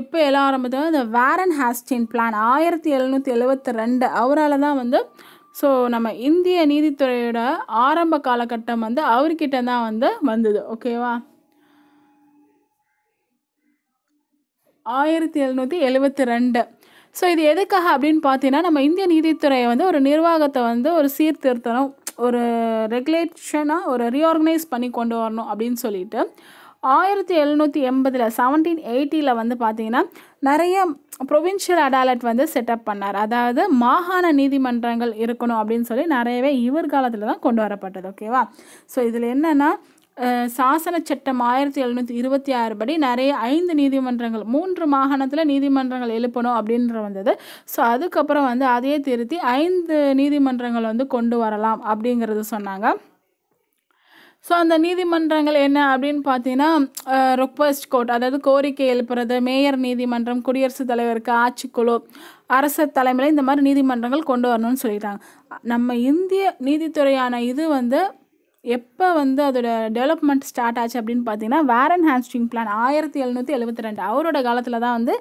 எப்போ எழ ஆரம்பித்தது இந்த வேரன் ஹாஸ்டின் பிளான் ஆயிரத்தி எழுநூற்றி எழுவத்தி ரெண்டு அவரால் தான் வந்து ஸோ நம்ம இந்திய நீதித்துறையோட ஆரம்ப காலகட்டம் வந்து அவர்கிட்ட தான் வந்து வந்தது ஓகேவா ஆயிரத்தி எழுநூற்றி எழுவத்தி ரெண்டு ஸோ இது எதுக்காக அப்படின்னு பார்த்தீங்கன்னா நம்ம இந்திய நீதித்துறையை வந்து ஒரு நிர்வாகத்தை வந்து ஒரு சீர்திருத்தணும் ஒரு ரெகுலேஷனாக ஒரு ரீஆர்கனைஸ் பண்ணி கொண்டு வரணும் அப்படின்னு சொல்லிட்டு ஆயிரத்தி எழுநூற்றி எண்பதில் செவன்டீன் எயிட்டியில் வந்து பார்த்திங்கன்னா நிறைய ப்ரொவின்ஷியல் அடாலட் வந்து செட்டப் பண்ணார் அதாவது மாகாண நீதிமன்றங்கள் இருக்கணும் அப்படின்னு சொல்லி நிறையவே இவர் காலத்தில் தான் கொண்டு வரப்பட்டது ஓகேவா ஸோ இதில் என்னென்னா சாசன சட்டம் ஆயிரத்தி எழுநூற்றி இருபத்தி ஆறு படி நிறைய ஐந்து நீதிமன்றங்கள் மூன்று மாகாணத்தில் நீதிமன்றங்கள் எழுப்பணும் அப்படின்ற வந்தது ஸோ அதுக்கப்புறம் வந்து அதையே திருத்தி ஐந்து நீதிமன்றங்கள் வந்து கொண்டு வரலாம் அப்படிங்கிறது சொன்னாங்க ஸோ அந்த நீதிமன்றங்கள் என்ன அப்படின்னு பார்த்தீங்கன்னா ரொக்வஸ்ட் கோர்ட் அதாவது கோரிக்கை எழுப்புறது மேயர் நீதிமன்றம் குடியரசுத் தலைவருக்கு ஆட்சிக்குழு அரசு தலைமையில் இந்த மாதிரி நீதிமன்றங்கள் கொண்டு வரணும்னு சொல்லிட்டாங்க நம்ம இந்திய நீதித்துறையான இது வந்து எப்போ வந்து அதோட டெவலப்மெண்ட் ஸ்டார்ட் ஆச்சு அப்படின்னு பார்த்தீங்கன்னா வேரன் ஹான்ஸ்டிங் பிளான் ஆயிரத்தி எழுநூற்றி எழுபத்தி ரெண்டு அவரோட காலத்தில் தான் வந்து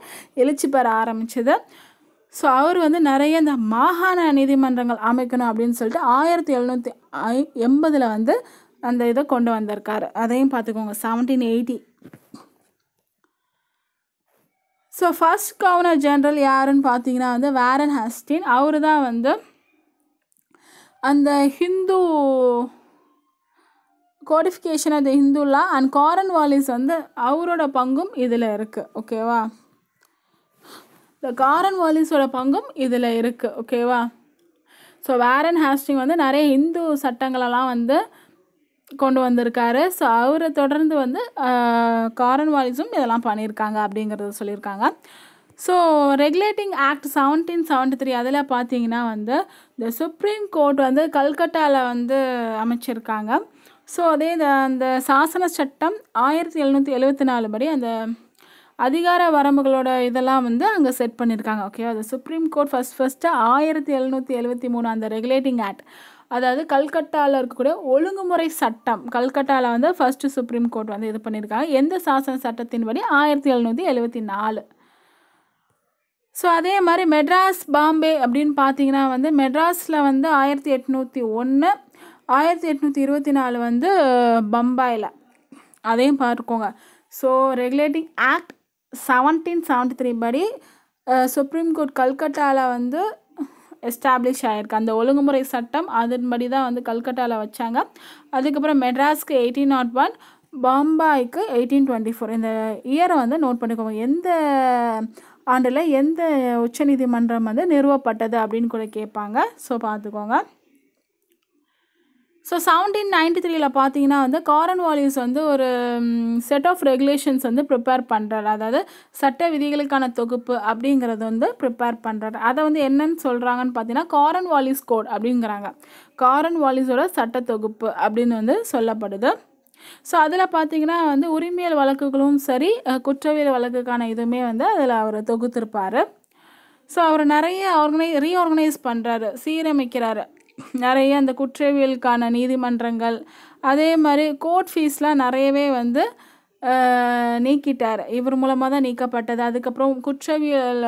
எழுச்சி பெற ஆரம்பிச்சது ஸோ அவர் வந்து நிறைய இந்த மாகாண நீதிமன்றங்கள் அமைக்கணும் அப்படின்னு சொல்லிட்டு ஆயிரத்தி எழுநூற்றி ஐ எண்பதில் வந்து அந்த இதை கொண்டு வந்திருக்கார் அதையும் பார்த்துக்கோங்க seventeen eighty so first governor general யாருன்னு பார்த்தீங்கன்னா வந்து வேரன் ஹாஸ்டின் அவர் தான் வந்து அந்த ஹிந்து கோடிஃபிகேஷன் அது ஹிந்துலா அண்ட் காரன் வாலிஸ் வந்து அவரோட பங்கும் இதில் இருக்குது ஓகேவா இந்த காரன் வாலிஸோட பங்கும் இதில் இருக்குது ஓகேவா ஸோ வேரன் ஹாஸ்டிங் வந்து நிறைய இந்து சட்டங்களெல்லாம் வந்து கொண்டு வந்திருக்காரு ஸோ அவரை தொடர்ந்து வந்து காரன்வாலிஸும் இதெல்லாம் பண்ணியிருக்காங்க அப்படிங்கிறத சொல்லியிருக்காங்க so regulating act seventeen seventy three அதில் பார்த்தீங்கன்னா வந்து இந்த சுப்ரீம் கோர்ட் வந்து கல்கட்டாவில் வந்து அமைச்சிருக்காங்க ஸோ அதே இந்த அந்த சாசன சட்டம் ஆயிரத்தி எழுநூற்றி எழுபத்தி நாலு படி அந்த அதிகார வரம்புகளோட இதெல்லாம் வந்து அங்கே செட் பண்ணியிருக்காங்க ஓகே அது சுப்ரீம் கோர்ட் ஃபஸ்ட் ஃபஸ்ட்டு ஆயிரத்தி எழுநூற்றி எழுபத்தி மூணு அந்த ரெகுலேட்டிங் ஆக்ட் அதாவது கல்கட்டாவில் இருக்கக்கூடிய ஒழுங்குமுறை சட்டம் கல்கட்டாவில் வந்து ஃபஸ்ட்டு சுப்ரீம் கோர்ட் வந்து இது பண்ணியிருக்காங்க எந்த சாசன சட்டத்தின்படி ஆயிரத்தி எழுநூற்றி எழுபத்தி நாலு ஸோ அதே மாதிரி மெட்ராஸ் பாம்பே அப்படின்னு பார்த்தீங்கன்னா வந்து மெட்ராஸில் வந்து ஆயிரத்தி எட்நூற்றி ஒன்று ஆயிரத்தி எட்நூற்றி இருபத்தி நாலு வந்து பம்பாயில் அதையும் பார்த்துக்கோங்க so regulating act seventeen seventy three படி சுப்ரீம் கோர்ட் கல்கட்டாவில் வந்து எஸ்டாப்ளிஷ் ஆகிருக்கு அந்த ஒழுங்குமுறை சட்டம் அதன்படி தான் வந்து கல்கட்டாவில் வச்சாங்க அதுக்கப்புறம் மெட்ராஸ்க்கு எயிட்டீன் நாட் ஒன் பாம்பாய்க்கு எயிட்டீன் டுவெண்ட்டி ஃபோர் இந்த இயரை வந்து நோட் பண்ணிக்கோங்க எந்த ஆண்டில் எந்த உச்சநீதிமன்றம் வந்து நிறுவப்பட்டது அப்படின்னு கூட கேட்பாங்க ஸோ பார்த்துக்கோங்க ஸோ செவன்டீன் நைன்டி த்ரீயில் பார்த்தீங்கன்னா வந்து காரன் வாலியூஸ் வந்து ஒரு செட் ஆஃப் ரெகுலேஷன்ஸ் வந்து ப்ரிப்பேர் பண்ணுறாரு அதாவது சட்ட விதிகளுக்கான தொகுப்பு அப்படிங்கிறது வந்து ப்ரிப்பேர் பண்ணுறாரு அதை வந்து என்னன்னு சொல்கிறாங்கன்னு பார்த்தீங்கன்னா காரன் வாலிஸ் கோட் அப்படிங்கிறாங்க காரன் வாலிஸோட சட்ட தொகுப்பு அப்படின்னு வந்து சொல்லப்படுது ஸோ அதில் பார்த்தீங்கன்னா வந்து உரிமையல் வழக்குகளும் சரி குற்றவியல் வழக்குக்கான இதுவுமே வந்து அதில் அவர் தொகுத்திருப்பார் ஸோ அவர் நிறைய ஆர்கனை ரீஆர்கனைஸ் பண்ணுறாரு சீரமைக்கிறாரு நிறைய அந்த குற்றவியலுக்கான நீதிமன்றங்கள் அதே மாதிரி கோர்ட் ஃபீஸ்லாம் நிறையவே வந்து நீக்கிட்டார் இவர் மூலமாக தான் நீக்கப்பட்டது அதுக்கப்புறம் குற்றவியல்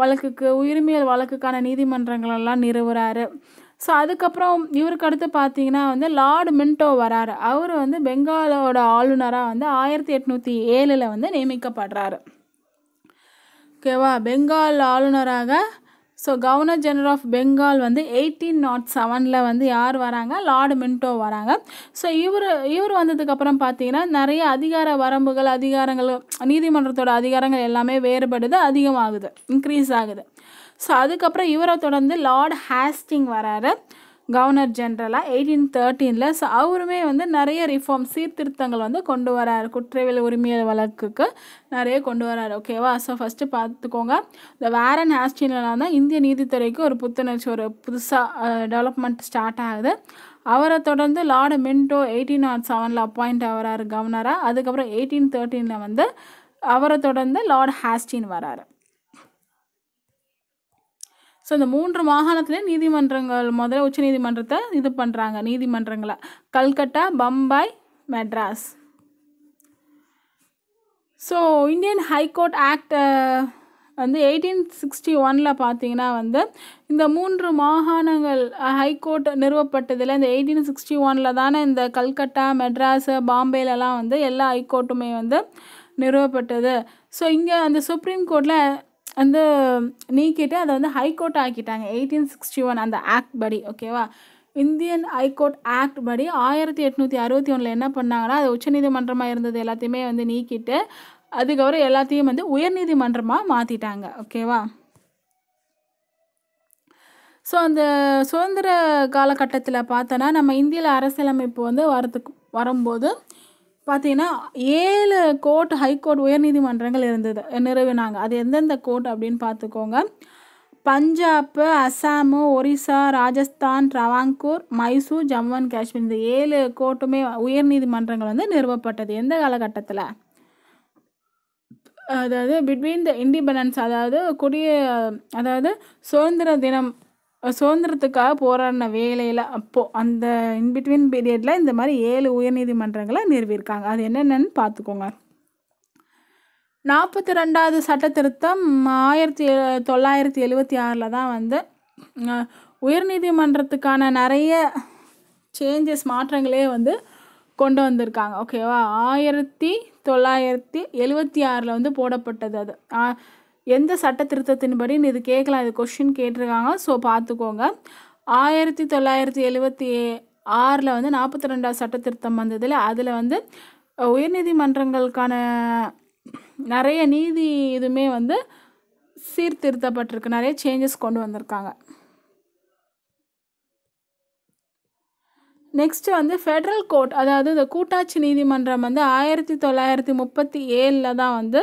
வழக்குக்கு உரிமையல் வழக்குக்கான நீதிமன்றங்களெல்லாம் நிறுவுறாரு ஸோ அதுக்கப்புறம் இவருக்கு அடுத்து பார்த்தீங்கன்னா வந்து லார்டு மின்டோ வராரு அவர் வந்து பெங்காலோட ஆளுநராக வந்து ஆயிரத்தி எட்நூற்றி ஏழில் வந்து நியமிக்கப்படுறாரு ஓகேவா பெங்கால் ஆளுநராக so governor general of Bengal வந்து எயிட்டீன் நாட் செவனில் வந்து யார் வராங்க லார்டு மின்டோ வராங்க ஸோ இவர் இவர் வந்ததுக்கப்புறம் பார்த்தீங்கன்னா நிறைய அதிகார வரம்புகள் அதிகாரங்கள் நீதிமன்றத்தோட அதிகாரங்கள் எல்லாமே வேறுபடுது அதிகமாகுது இன்க்ரீஸ் ஆகுது ஸோ அதுக்கப்புறம் இவரை தொடர்ந்து லார்டு ஹேஸ்டிங் வராரு கவர்னர் ஜென்ரலாக எயிட்டீன் தேர்ட்டீனில் ஸோ அவருமே வந்து நிறைய ரிஃபார்ம் சீர்திருத்தங்கள் வந்து கொண்டு வரார் குற்றவியல் உரிமையல் வழக்குக்கு நிறைய கொண்டு வரார் ஓகேவா ஸோ ஃபஸ்ட்டு பார்த்துக்கோங்க இந்த வேரன் ஹாஸ்டின்லாம் தான் இந்திய நீதித்துறைக்கு ஒரு புத்துணர்ச்சி ஒரு புதுசாக டெவலப்மெண்ட் ஸ்டார்ட் ஆகுது அவரை தொடர்ந்து லார்டு மின்டோ எயிட்டீன் நாட் செவனில் அப்பாயிண்ட் ஆகிறார் கவர்னராக அதுக்கப்புறம் எயிட்டீன் தேர்ட்டீனில் வந்து அவரை தொடர்ந்து லார்டு ஹாஸ்டின் வராரு ஸோ இந்த மூன்று மாகாணத்திலே நீதிமன்றங்கள் முதல்ல உச்ச நீதிமன்றத்தை இது பண்ணுறாங்க நீதிமன்றங்களை Calcutta Bombay Madras so Indian high court act வந்து எயிட்டீன் சிக்ஸ்டி ஒனில் பார்த்தீங்கன்னா வந்து இந்த மூன்று மாகாணங்கள் ஹைகோர்ட் நிறுவப்பட்டதில் இந்த எயிட்டீன் சிக்ஸ்டி ஒனில் தானே இந்த கல்கட்டா மெட்ராஸு பாம்பேலலாம் வந்து எல்லா ஹைகோர்ட்டுமே வந்து நிறுவப்பட்டது ஸோ இங்கே அந்த சுப்ரீம் கோர்ட்டில் அந்த நீக்கிட்டு அதை வந்து ஹைகோர்ட் ஆக்கிட்டாங்க எயிட்டீன் சிக்ஸ்டி ஒன் அந்த ஆக்ட் படி ஓகேவா இந்தியன் ஹைகோர்ட் ஆக்ட் படி ஆயிரத்தி எட்நூற்றி அறுபத்தி ஒன்றில் என்ன பண்ணாங்கன்னா அது உச்சநீதிமன்றமாக இருந்தது எல்லாத்தையுமே வந்து நீக்கிட்டு அதுக்கப்புறம் எல்லாத்தையும் வந்து உயர்நீதிமன்றமாக மாற்றிட்டாங்க ஓகேவா ஸோ அந்த சுதந்திர காலகட்டத்தில் பார்த்தோன்னா நம்ம இந்தியில் அரசியலமைப்பு வந்து வரதுக்கு வரும்போது பார்த்தீங்கன்னா ஏழு கோர்ட் ஹைகோர்ட் உயர்நீதிமன்றங்கள் இருந்தது நிறுவினாங்க அது எந்தெந்த கோர்ட் அப்படின்னு பார்த்துக்கோங்க பஞ்சாப்பு அஸ்ஸாமு ஒரிசா ராஜஸ்தான் ட்ரவாங்கூர் மைசூர் ஜம்மு அண்ட் காஷ்மீர் இந்த ஏழு கோர்ட்டுமே உயர்நீதிமன்றங்கள் வந்து நிறுவப்பட்டது எந்த காலகட்டத்தில் அதாவது பிட்வீன் த இண்டிபெண்டன்ஸ் அதாவது குடிய அதாவது சுதந்திர தினம் சுதந்திரத்துக்காக போராடின வேலையில் அப்போது அந்த இன்பிட்வீன் பீரியடில் இந்த மாதிரி ஏழு உயர்நீதிமன்றங்களை நிறுவியிருக்காங்க அது என்னென்னு பார்த்துக்கோங்க நாற்பத்தி ரெண்டாவது சட்ட திருத்தம் ஆயிரத்தி தொள்ளாயிரத்தி எழுபத்தி ஆறில் தான் வந்து உயர்நீதிமன்றத்துக்கான நிறைய சேஞ்சஸ் மாற்றங்களே வந்து கொண்டு வந்திருக்காங்க ஓகேவா ஆயிரத்தி தொள்ளாயிரத்தி எழுபத்தி ஆறில் வந்து போடப்பட்டது அது எந்த சட்ட திருத்தத்தின்படி இது கேட்கலாம் இது கொஷின் கேட்டிருக்காங்க ஸோ பார்த்துக்கோங்க ஆயிரத்தி தொள்ளாயிரத்தி எழுபத்தி ஆறில் வந்து நாற்பத்தி ரெண்டாவது சட்ட திருத்தம் வந்ததில் அதில் வந்து உயர்நீதிமன்றங்களுக்கான நிறைய நீதி இதுவுமே வந்து சீர்திருத்தப்பட்டிருக்கு நிறைய சேஞ்சஸ் கொண்டு வந்திருக்காங்க நெக்ஸ்ட்டு வந்து ஃபெட்ரல் கோர்ட் அதாவது இந்த கூட்டாட்சி நீதிமன்றம் வந்து ஆயிரத்தி தொள்ளாயிரத்தி முப்பத்தி ஏழில் தான் வந்து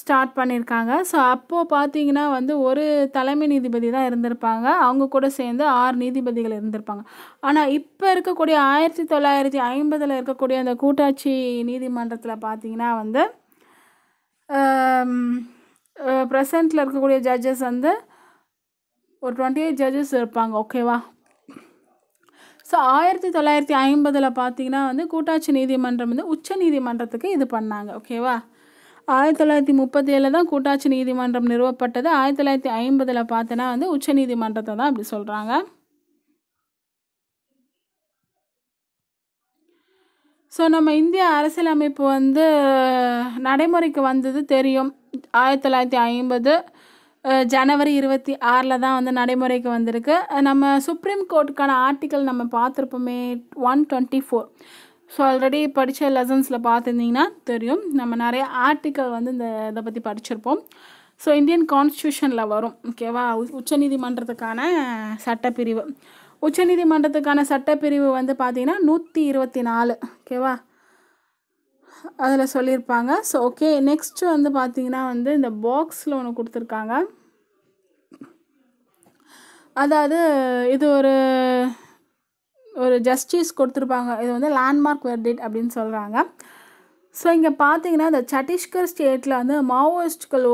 ஸ்டார்ட் பண்ணியிருக்காங்க ஸோ அப்போது பார்த்தீங்கன்னா வந்து ஒரு தலைமை நீதிபதி தான் இருந்திருப்பாங்க அவங்க கூட சேர்ந்து ஆறு நீதிபதிகள் இருந்திருப்பாங்க ஆனால் இப்போ இருக்கக்கூடிய ஆயிரத்தி தொள்ளாயிரத்தி ஐம்பதில் இருக்கக்கூடிய அந்த கூட்டாட்சி நீதிமன்றத்தில் பார்த்தீங்கன்னா வந்து ப்ரெசண்டில் இருக்கக்கூடிய ஜட்ஜஸ் வந்து ஒரு டுவெண்ட்டி எயிட் ஜட்ஜஸ் இருப்பாங்க ஓகேவா ஸோ ஆயிரத்தி தொள்ளாயிரத்தி ஐம்பதில் பார்த்தீங்கன்னா வந்து கூட்டாட்சி நீதிமன்றம் வந்து உச்ச நீதிமன்றத்துக்கு இது பண்ணாங்க ஓகேவா ஆயிரத்தி தொள்ளாயிரத்தி முப்பத்தி ஏழில் தான் கூட்டாட்சி நீதிமன்றம் நிறுவப்பட்டது ஆயிரத்தி தொள்ளாயிரத்தி ஐம்பதில் பார்த்தோன்னா வந்து உச்ச நீதிமன்றத்தை தான் அப்படி சொல்கிறாங்க ஸோ நம்ம இந்திய அரசியலமைப்பு வந்து நடைமுறைக்கு வந்தது தெரியும் ஆயிரத்தி தொள்ளாயிரத்தி ஐம்பது ஜனவரி இருபத்தி ஆறில் தான் வந்து நடைமுறைக்கு வந்திருக்கு நம்ம சுப்ரீம் கோர்ட்டுக்கான ஆர்டிக்கல் நம்ம பார்த்துருப்போமே one twenty four so already படித்த லெசன்ஸில் பார்த்துருந்தீங்கன்னா தெரியும் நம்ம நிறைய ஆர்டிக்கல் வந்து இந்த இதை பற்றி படிச்சிருப்போம் ஸோ இந்தியன் கான்ஸ்டியூஷனில் வரும் ஓகேவா உச்சநீதிமன்றத்துக்கான சட்டப்பிரிவு உச்சநீதிமன்றத்துக்கான சட்டப்பிரிவு வந்து பார்த்திங்கன்னா நூற்றி இருபத்தி நாலு ஓகேவா அதில் சொல்லியிருப்பாங்க ஸோ ஓகே நெக்ஸ்ட்டு வந்து பார்த்திங்கன்னா வந்து இந்த பாக்ஸில் ஒன்று கொடுத்துருக்காங்க அதாவது இது ஒரு ஒரு ஜஸ்டிஸ் கொடுத்துருப்பாங்க இது வந்து லேண்ட்மார்க் வெர்டிட் அப்படின்னு சொல்கிறாங்க ஸோ இங்கே பார்த்தீங்கன்னா இந்த சட்டீஸ்கர் ஸ்டேட்டில் வந்து மாவோயிஸ்டுகள்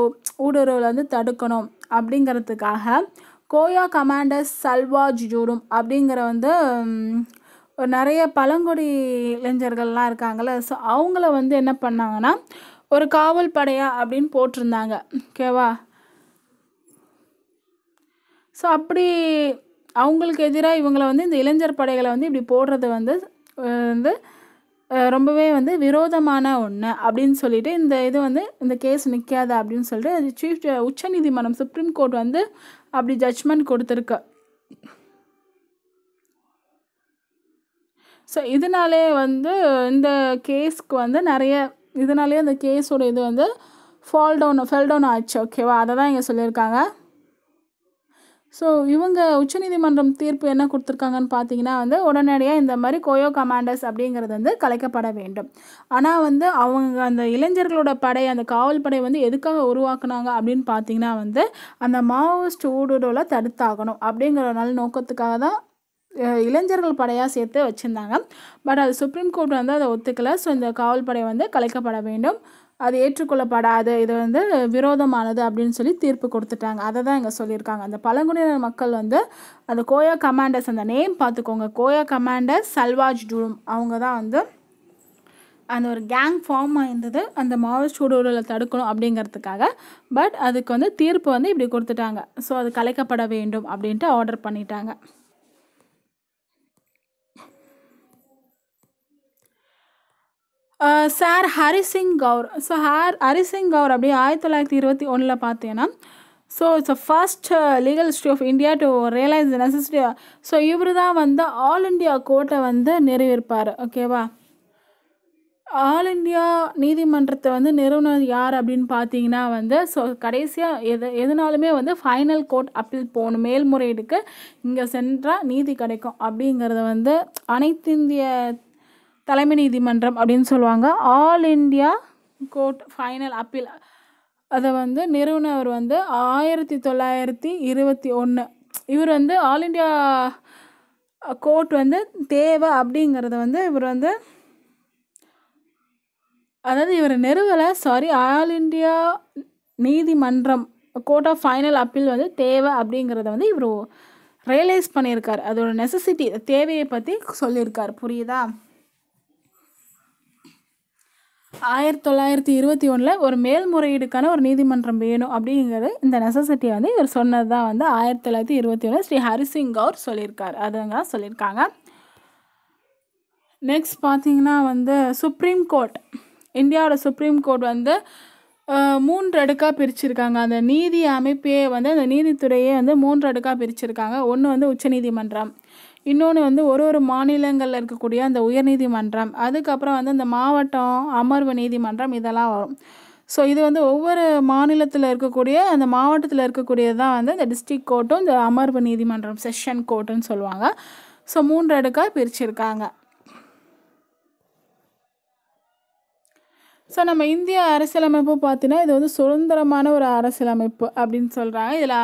ஊடுருவில் வந்து தடுக்கணும் அப்படிங்கிறதுக்காக கோயா கமாண்டர் சல்வா ஜூரும் அப்படிங்கிற வந்து ஒரு நிறைய பழங்குடி இளைஞர்கள்லாம் இருக்காங்கள்ல ஸோ அவங்கள வந்து என்ன பண்ணாங்கன்னா ஒரு காவல் படையா அப்படின்னு போட்டிருந்தாங்க ஓகேவா ஸோ அப்படி அவங்களுக்கு எதிராக இவங்களை வந்து இந்த இளைஞர் படைகளை வந்து இப்படி போடுறது வந்து வந்து ரொம்பவே வந்து விரோதமான ஒன்று அப்படின்னு சொல்லிட்டு இந்த இது வந்து இந்த கேஸ் நிற்காது அப்படின்னு சொல்லிட்டு அது சீஃப் உச்சநீதிமன்றம் சுப்ரீம் கோர்ட் வந்து அப்படி ஜட்ஜ்மெண்ட் கொடுத்துருக்கு ஸோ இதனாலே வந்து இந்த கேஸ்க்கு வந்து நிறைய இதனாலே அந்த கேஸோட இது வந்து ஃபால் டவுன் ஃபெல் டவுன் ஆச்சு ஓகேவா அதை தான் இங்கே சொல்லியிருக்காங்க ஸோ இவங்க உச்சநீதிமன்றம் தீர்ப்பு என்ன கொடுத்துருக்காங்கன்னு பார்த்தீங்கன்னா வந்து உடனடியாக இந்த மாதிரி கோயோ கமாண்டர்ஸ் அப்படிங்கிறது வந்து கலைக்கப்பட வேண்டும் ஆனால் வந்து அவங்க அந்த இளைஞர்களோட படை அந்த காவல் படை வந்து எதுக்காக உருவாக்குனாங்க அப்படின்னு பார்த்தீங்கன்னா வந்து அந்த மாவோயிஸ்ட் ஊடுருவில் தடுத்தாகணும் அப்படிங்கிற நல்ல நோக்கத்துக்காக தான் இளைஞர்கள் படையாக சேர்த்து வச்சுருந்தாங்க பட் அது சுப்ரீம் கோர்ட் வந்து அதை ஒத்துக்கலை ஸோ இந்த காவல் படை வந்து கலைக்கப்பட வேண்டும் அது ஏற்றுக்கொள்ளப்படாது இது வந்து விரோதமானது அப்படின்னு சொல்லி தீர்ப்பு கொடுத்துட்டாங்க அதை தான் இங்கே சொல்லியிருக்காங்க அந்த பழங்குடியினர் மக்கள் வந்து அந்த கோயா கமாண்டர்ஸ் அந்த நேம் பார்த்துக்கோங்க கோயா கமாண்டர் சல்வாஜ் டூம் அவங்க தான் வந்து அந்த ஒரு கேங் ஃபார்ம் ஆயிருந்தது அந்த மாவோயிஸ்ட் சூடுகளை தடுக்கணும் அப்படிங்கிறதுக்காக பட் அதுக்கு வந்து தீர்ப்பு வந்து இப்படி கொடுத்துட்டாங்க ஸோ அது கலைக்கப்பட வேண்டும் அப்படின்ட்டு ஆர்டர் பண்ணிட்டாங்க சார் ஹரிசிங் கவுர் ஸோ ஹார் ஹரிசிங் கவுர் அப்படி ஆயிரத்தி தொள்ளாயிரத்தி இருபத்தி ஒன்றில் பார்த்தீங்கன்னா ஸோ it's a first legal history of India to realise the necessity so இவர் தான் வந்து ஆல் இண்டியா கோர்ட்டை வந்து நிறைவேற்பார் ஓகேவா ஆல் இண்டியா நீதிமன்றத்தை வந்து நிறுவனர் யார் அப்படின்னு பார்த்தீங்கன்னா வந்து ஸோ கடைசியாக எது எதுனாலுமே வந்து ஃபைனல் கோர்ட் அப்பீல் போகணும் மேல்முறையீடுக்கு இங்கே சென்றால் நீதி கிடைக்கும் அப்படிங்கிறத வந்து அனைத்து இந்திய தலைமை நீதிமன்றம் அப்படின்னு சொல்லுவாங்க all India court final appeal அதை வந்து நிறுவனவர் வந்து ஆயிரத்தி தொள்ளாயிரத்தி இருபத்தி ஒன்று இவர் வந்து ஆல் இண்டியா கோர்ட் வந்து தேவை அப்படிங்கிறத வந்து இவர் வந்து அதாவது இவர் நிறுவலை சாரி ஆல் இண்டியா நீதிமன்றம் கோர்ட் ஆஃப் ஃபைனல் அப்பீல் வந்து தேவை அப்படிங்கிறத வந்து இவர் ரியலைஸ் பண்ணியிருக்கார் அதோட நெசசிட்டி தேவையை பற்றி சொல்லியிருக்கார் புரியுதா ஆயிரத்தி தொள்ளாயிரத்தி இருபத்தி ஒன்றில் ஒரு மேல்முறையீடுக்கான ஒரு நீதிமன்றம் வேணும் அப்படிங்கிறது இந்த நெசசிட்டியை வந்து இவர் சொன்னது தான் வந்து ஆயிரத்தி தொள்ளாயிரத்தி இருபத்தி ஒன்று ஸ்ரீ ஹரிசிங் கவுர் சொல்லியிருக்கார் அதுங்க சொல்லியிருக்காங்க நெக்ஸ்ட் பார்த்திங்கன்னா வந்து சுப்ரீம் கோர்ட் இந்தியாவோட சுப்ரீம் கோர்ட் வந்து மூன்று அடுக்காக பிரிச்சிருக்காங்க அந்த நீதி அமைப்பே வந்து அந்த நீதித்துறையே வந்து மூன்று அடுக்காக பிரிச்சிருக்காங்க ஒன்று வந்து உச்சநீதிமன்றம் இன்னொன்று வந்து ஒரு ஒரு மாநிலங்களில் இருக்கக்கூடிய அந்த உயர்நீதிமன்றம் அதுக்கப்புறம் வந்து இந்த மாவட்டம் அமர்வு நீதிமன்றம் இதெல்லாம் வரும் ஸோ இது வந்து ஒவ்வொரு மாநிலத்தில் இருக்கக்கூடிய அந்த மாவட்டத்தில் இருக்கக்கூடியது தான் வந்து இந்த டிஸ்ட்ரிக் கோர்ட்டும் இந்த அமர்வு நீதிமன்றம் செஷன் கோர்ட்டுன்னு சொல்லுவாங்க ஸோ மூன்று அடுக்காக பிரிச்சிருக்காங்க ஸோ நம்ம இந்திய அரசியலமைப்பு பார்த்தீங்கன்னா இது வந்து சுதந்திரமான ஒரு அரசியலமைப்பு அப்படின்னு சொல்கிறாங்க இதில்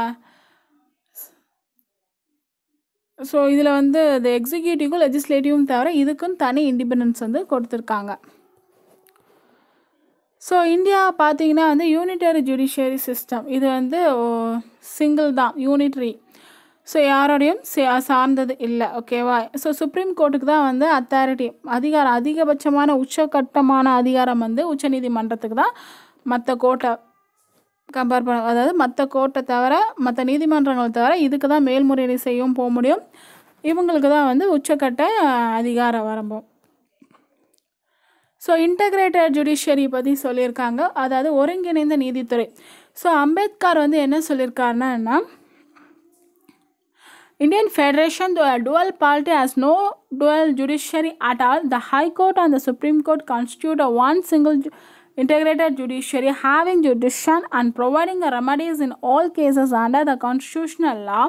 ஸோ இதில் வந்து இந்த எக்ஸிக்யூட்டிவ்க்கும் லெஜிஸ்லேட்டிவும் தவிர இதுக்குன்னு தனி இண்டிபெண்டன்ஸ் வந்து கொடுத்துருக்காங்க ஸோ இந்தியா பார்த்திங்கன்னா வந்து யூனிட்டரி ஜுடிஷியரி சிஸ்டம் இது வந்து சிங்கிள் தான் யூனிட்ரி ஸோ யாரோடையும் சார்ந்தது இல்லை ஓகேவா ஸோ சுப்ரீம் கோர்ட்டுக்கு தான் வந்து அத்தாரிட்டி அதிகாரம் அதிகபட்சமான உச்சகட்டமான அதிகாரம் வந்து உச்சநீதிமன்றத்துக்கு தான் மற்ற கோர்ட்டை கம்பேர் பண்ண அதாவது மற்ற கோர்ட்டை தவிர மற்ற நீதிமன்றங்களை தவிர இதுக்கு தான் மேல்முறையீடு செய்யவும் போக முடியும் இவங்களுக்கு தான் வந்து உச்சக்கட்ட அதிகார வரம்பும் ஸோ இன்டகிரேட்டட் ஜுடிஷியரி பற்றி சொல்லியிருக்காங்க அதாவது ஒருங்கிணைந்த நீதித்துறை ஸோ அம்பேத்கர் வந்து என்ன சொல்லியிருக்காருன்னா Indian federation though a dual party no no judiciary at all the the and Court and the Supreme Court constitute a integrated judiciary having jurisdiction and providing remedies in all cases under the constitutional law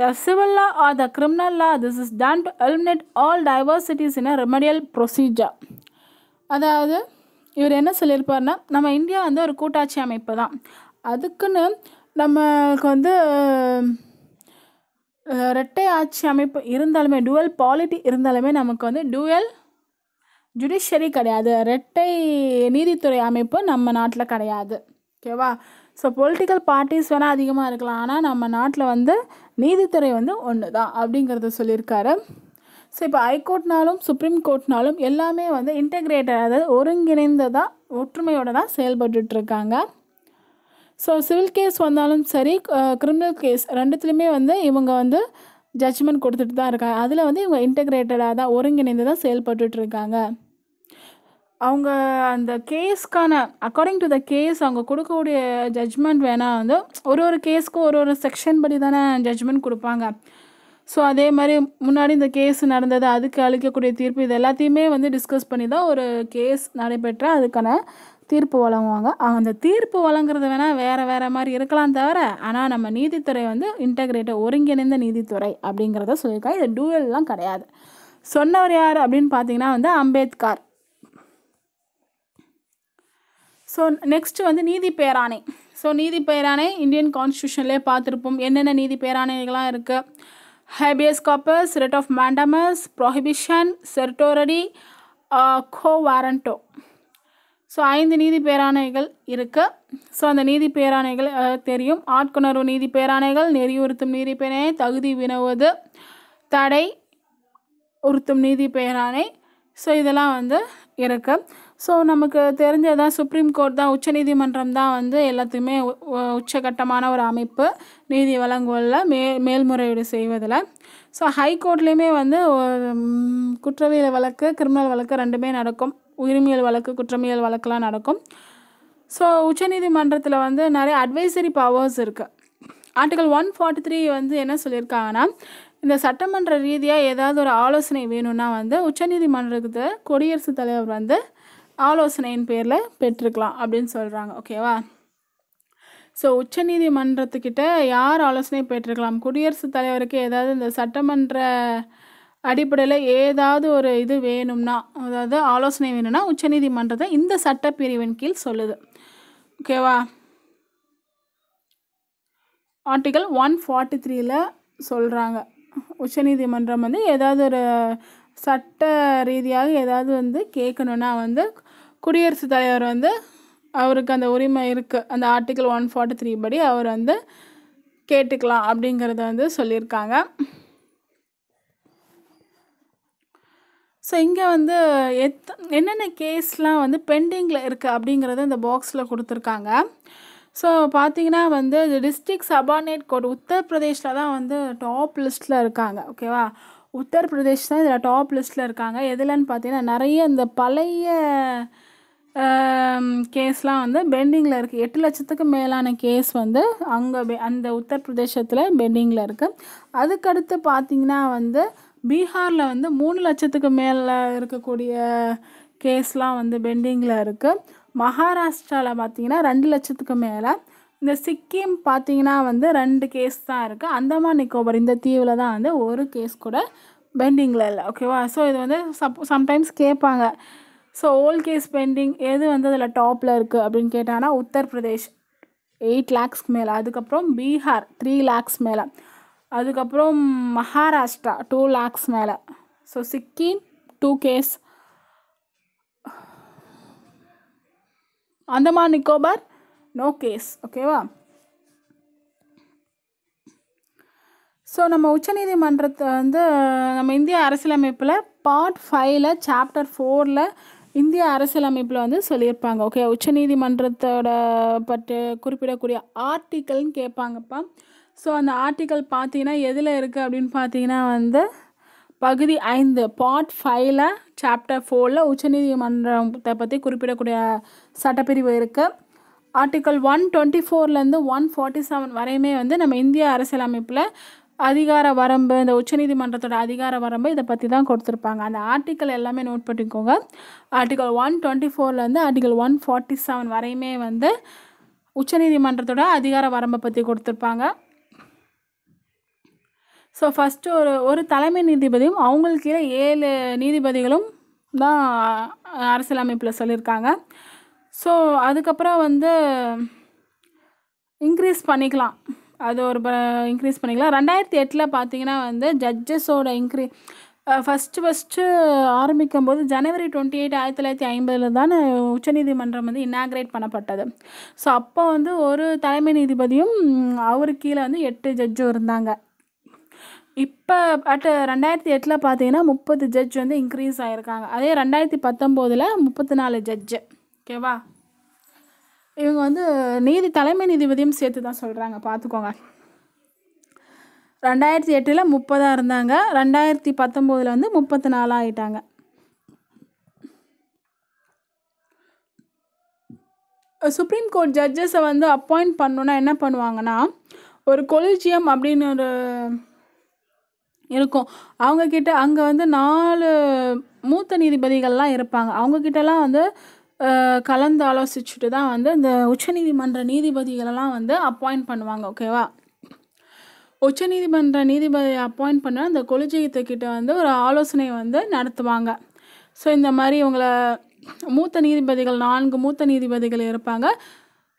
the civil law or the criminal law this is done to eliminate all diversities in a remedial procedure அதாவது இவர் என்ன சொல்லியிருப்பார்னா நம்ம India வந்து ஒரு கூட்டாட்சி அமைப்பு தான் அதுக்குன்னு நமக்கு வந்து ரெட்டை ஆட்சி அமைப்பு இருந்தாலுமே டுவல் பாலிட்டி இருந்தாலுமே நமக்கு வந்து டுவல் ஜுடிஷரி கிடையாது ரெட்டை நீதித்துறை அமைப்பு நம்ம நாட்டில் கிடையாது ஓகேவா ஸோ பொலிட்டிக்கல் பார்ட்டிஸ் வேணால் அதிகமாக இருக்கலாம் ஆனால் நம்ம நாட்டில் வந்து நீதித்துறை வந்து ஒன்று தான் அப்படிங்கிறத சொல்லியிருக்காரு ஸோ இப்போ ஹைகோர்ட்னாலும் சுப்ரீம் கோர்ட்னாலும் எல்லாமே வந்து இன்டெகிரேட்டட் அதாவது ஒருங்கிணைந்ததாக ஒற்றுமையோடு தான் செயல்பட்டுருக்காங்க ஸோ சிவில் கேஸ் வந்தாலும் சரி கிரிமினல் கேஸ் ரெண்டுத்துலேயுமே வந்து இவங்க வந்து ஜட்ஜ்மெண்ட் கொடுத்துட்டு தான் இருக்காங்க அதில் வந்து இவங்க இன்டெகிரேட்டடாக தான் ஒருங்கிணைந்து தான் செயல்பட்டுருக்காங்க அவங்க அந்த கேஸ்க்கான அக்கார்டிங் டு த கேஸ் அவங்க கொடுக்கக்கூடிய ஜட்ஜ்மெண்ட் வேணால் வந்து ஒரு ஒரு கேஸ்க்கும் ஒரு ஒரு செக்ஷன் படி தானே ஜட்ஜ்மெண்ட் கொடுப்பாங்க ஸோ அதே மாதிரி முன்னாடி இந்த கேஸ் நடந்தது அதுக்கு அளிக்கக்கூடிய தீர்ப்பு இது எல்லாத்தையுமே வந்து டிஸ்கஸ் பண்ணி தான் ஒரு கேஸ் நடைபெற்ற அதுக்கான தீர்ப்பு வழங்குவாங்க அந்த தீர்ப்பு வழங்குறது வேணால் வேறு வேறு மாதிரி இருக்கலாம் தவிர ஆனால் நம்ம நீதித்துறை வந்து இன்டகிரேட்டட் ஒருங்கிணைந்த நீதித்துறை அப்படிங்கிறத சொல்லியிருக்காங்க இது டூவெல்லாம் கிடையாது சொன்னவர் யார் அப்படின்னு பார்த்தீங்கன்னா வந்து அம்பேத்கர் ஸோ நெக்ஸ்ட்டு வந்து நீதி பேராணை ஸோ நீதி பேராணை இந்தியன் கான்ஸ்டியூஷன்லேயே பார்த்துருப்போம் என்னென்ன நீதி பேராணைகள்லாம் இருக்குது habeas corpus writ of mandamus prohibition certiorari quo warranto so ஐந்து நீதி பேராணைகள் இருக்குது ஸோ அந்த நீதி பேராணைகள் தெரியும் ஆட்கொணர்வு நீதி பேராணைகள் நெறியுறுத்தும் நீதி பேராணை தகுதி வினவுவது தடை உறுத்தும் நீதி பேராணை ஸோ இதெல்லாம் வந்து இருக்குது ஸோ நமக்கு தெரிஞ்சதான் சுப்ரீம் கோர்ட் தான் உச்சநீதிமன்றம் தான் வந்து எல்லாத்துக்குமே உச்சகட்டமான ஒரு அமைப்பு நீதி வழங்குவதில் மே மேல்முறையீடு செய்வதில் ஸோ ஹைகோர்ட்லேயுமே வந்து குற்றவியல் வழக்கு கிரிமினல் வழக்கு ரெண்டுமே நடக்கும் உரிமையல் வழக்கு குற்றமியல் வழக்குலாம் நடக்கும் ஸோ உச்சநீதிமன்றத்தில் வந்து நிறைய அட்வைசரி பவர்ஸ் இருக்குது ஆர்டிகல் ஒன் ஃபார்ட்டி த்ரீ வந்து என்ன சொல்லியிருக்காங்கன்னா இந்த சட்டமன்ற ரீதியாக ஏதாவது ஒரு ஆலோசனை வேணும்னா வந்து உச்சநீதிமன்றத்துக்கு குடியரசுத் தலைவர் வந்து ஆலோசனையின் பேரில் பெற்றுக்கலாம் அப்படின்னு சொல்கிறாங்க ஓகேவா ஸோ உச்சநீதிமன்றத்துக்கிட்ட யார் ஆலோசனை பெற்றுக்கலாம் குடியரசுத் தலைவருக்கு ஏதாவது இந்த சட்டமன்ற அடிப்படையில் ஏதாவது ஒரு இது வேணும்னா அதாவது ஆலோசனை வேணும்னா உச்சநீதிமன்றத்தை இந்த சட்டப்பிரிவின் கீழ் சொல்லுது ஓகேவா ஆர்டிகல் ஒன் ஃபார்ட்டி த்ரீயில் சொல்கிறாங்க உச்சநீதிமன்றம் வந்து ஏதாவது ஒரு சட்ட ரீதியாக ஏதாவது வந்து கேட்கணுன்னா வந்து குடியரசுத் தலைவர் வந்து அவருக்கு அந்த உரிமை இருக்குது அந்த ஆர்டிக்கல் ஒன் ஃபார்ட்டி த்ரீ படி அவர் வந்து கேட்டுக்கலாம் அப்படிங்கிறத வந்து சொல்லியிருக்காங்க ஸோ இங்கே வந்து எத் என்னென்ன கேஸ்லாம் வந்து பெண்டிங்கில் இருக்குது அப்படிங்கிறத இந்த பாக்ஸில் கொடுத்துருக்காங்க ஸோ பார்த்தீங்கன்னா வந்து டிஸ்ட்ரிக் சபார்டினேட் கோர்ட் உத்தரப்பிரதேஷில் தான் வந்து டாப் லிஸ்ட்டில் இருக்காங்க ஓகேவா உத்தரப்பிரதேஷ் தான் இதில் டாப் லிஸ்ட்டில் இருக்காங்க எதுலன்னு பார்த்தீங்கன்னா நிறைய இந்த பழைய கேஸ்லாம் வந்து பெண்டிங்கில் இருக்குது எட்டு லட்சத்துக்கு மேலான கேஸ் வந்து அங்கே அந்த உத்தரப்பிரதேசத்தில் பெண்டிங்கில் இருக்குது அதுக்கடுத்து பார்த்திங்கன்னா வந்து பீகாரில் வந்து மூணு லட்சத்துக்கு மேலே இருக்கக்கூடிய கேஸ்லாம் வந்து பெண்டிங்கில் இருக்குது மகாராஷ்டிராவில் பார்த்திங்கன்னா ரெண்டு லட்சத்துக்கு மேலே இந்த சிக்கிம் பார்த்திங்கன்னா வந்து ரெண்டு கேஸ் தான் இருக்குது அந்தமான் நிக்கோபர் இந்த தீவில் தான் வந்து ஒரு கேஸ் கூட பெண்டிங்கில் இல்லை ஓகேவா ஸோ இது வந்து சப் சம்டைம்ஸ் கேட்பாங்க ஸோ ஓல் கேஸ் பெண்டிங் எது வந்து அதில் டாப்பில் இருக்குது அப்படின்னு கேட்டாங்கன்னா உத்தரப்பிரதேஷ் எயிட் லேக்ஸ்க்கு மேலே அதுக்கப்புறம் பீகார் த்ரீ லேக்ஸ் மேலே அதுக்கப்புறம் மகாராஷ்டிரா டூ லேக்ஸ் மேலே so Sikkim two case Andaman Nicobar no case ஓகேவா ஸோ நம்ம உச்சநீதிமன்றத்தை வந்து நம்ம இந்திய அரசியலமைப்பில் பார்ட் ஃபைவ்ல சாப்டர் ஃபோரில் இந்திய அரசியலமைப்பில் வந்து சொல்லியிருப்பாங்க ஓகே உச்சநீதிமன்றத்தோட பட்டு குறிப்பிடக்கூடிய ஆர்டிக்கல்னு கேட்பாங்கப்பா ஸோ அந்த ஆர்டிக்கல் பார்த்தீங்கன்னா எதில் இருக்குது அப்படின்னு பார்த்தீங்கன்னா வந்து பகுதி ஐந்து பார்ட் ஃபைவ்ல சாப்டர் ஃபோரில் உச்சநீதிமன்றத்தை பற்றி குறிப்பிடக்கூடிய சட்டப்பிரிவு இருக்குது ஆர்டிக்கல் ஒன் டுவெண்ட்டி ஃபோர்லேருந்து ஒன் ஃபார்ட்டி செவன் வரையுமே வந்து நம்ம இந்திய அரசியலமைப்பில் அதிகார வரம்பு இந்த உச்சநீதிமன்றத்தோட அதிகார வரம்பு இதை பற்றி தான் கொடுத்துருப்பாங்க அந்த ஆர்டிக்கல் எல்லாமே நோட் பண்ணிக்கோங்க ஆர்டிக்கல் ஒன் டுவெண்ட்டி ஃபோர்லேருந்து ஆர்டிக்கல் ஒன் ஃபார்ட்டி செவன் வரையுமே வந்து உச்சநீதிமன்றத்தோட அதிகார வரம்பை பற்றி கொடுத்துருப்பாங்க ஸோ ஃபஸ்ட்டு ஒரு ஒரு தலைமை நீதிபதியும் அவங்களுக்கு ஏழு நீதிபதிகளும் தான் அரசியலமைப்பில் சொல்லியிருக்காங்க ஸோ அதுக்கப்புறம் வந்து இன்க்ரீஸ் பண்ணிக்கலாம் அது ஒரு இன்க்ரீஸ் பண்ணிக்கலாம் ரெண்டாயிரத்தி எட்டில் பார்த்தீங்கன்னா வந்து ஜட்ஜஸோட இன்க்ரீ ஃபஸ்ட்டு ஃபஸ்ட்டு ஆரம்பிக்கும் போது ஜனவரி டுவெண்ட்டி எயிட் ஆயிரத்தி தொள்ளாயிரத்தி ஐம்பதில் தான் உச்சநீதிமன்றம் வந்து இன்னாக்ரேட் பண்ணப்பட்டது ஸோ அப்போ வந்து ஒரு தலைமை நீதிபதியும் அவருக்கு கீழே வந்து எட்டு ஜட்ஜும் இருந்தாங்க இப்போ அட் ரெண்டாயிரத்தி எட்டில் பார்த்தீங்கன்னா முப்பது ஜட்ஜ் வந்து இன்க்ரீஸ் ஆகியிருக்காங்க அதே ரெண்டாயிரத்தி பத்தொம்போதில் முப்பத்தி நாலு ஜட்ஜு ஓகேவா இவங்க வந்து நீதி தலைமை நீதிபதியும் சேர்த்து தான் சொல்கிறாங்க பார்த்துக்கோங்க ரெண்டாயிரத்தி எட்டில் முப்பதாக இருந்தாங்க ரெண்டாயிரத்தி பத்தொம்போதில் வந்து முப்பத்தி நாலாக ஆயிட்டாங்க சுப்ரீம் கோர்ட் ஜட்ஜஸை வந்து அப்பாயிண்ட் பண்ணோன்னா என்ன பண்ணுவாங்கன்னா ஒரு கொலிஜியம் அப்படின்னு ஒரு இருக்கும் அவங்கக்கிட்ட அங்கே வந்து நாலு மூத்த நீதிபதிகள்லாம் இருப்பாங்க அவங்கக்கிட்டலாம் வந்து கலந்து ஆலோசிச்சுட்டு தான் வந்து இந்த உச்சநீதிமன்ற நீதிபதிகளெல்லாம் வந்து அப்பாயிண்ட் பண்ணுவாங்க ஓகேவா உச்சநீதிமன்ற நீதிபதியை அப்பாயிண்ட் பண்ண அந்த கொலுஜெயத்துக்கிட்ட வந்து ஒரு ஆலோசனை வந்து நடத்துவாங்க ஸோ இந்த மாதிரி இவங்களை மூத்த நீதிபதிகள் நான்கு மூத்த நீதிபதிகள் இருப்பாங்க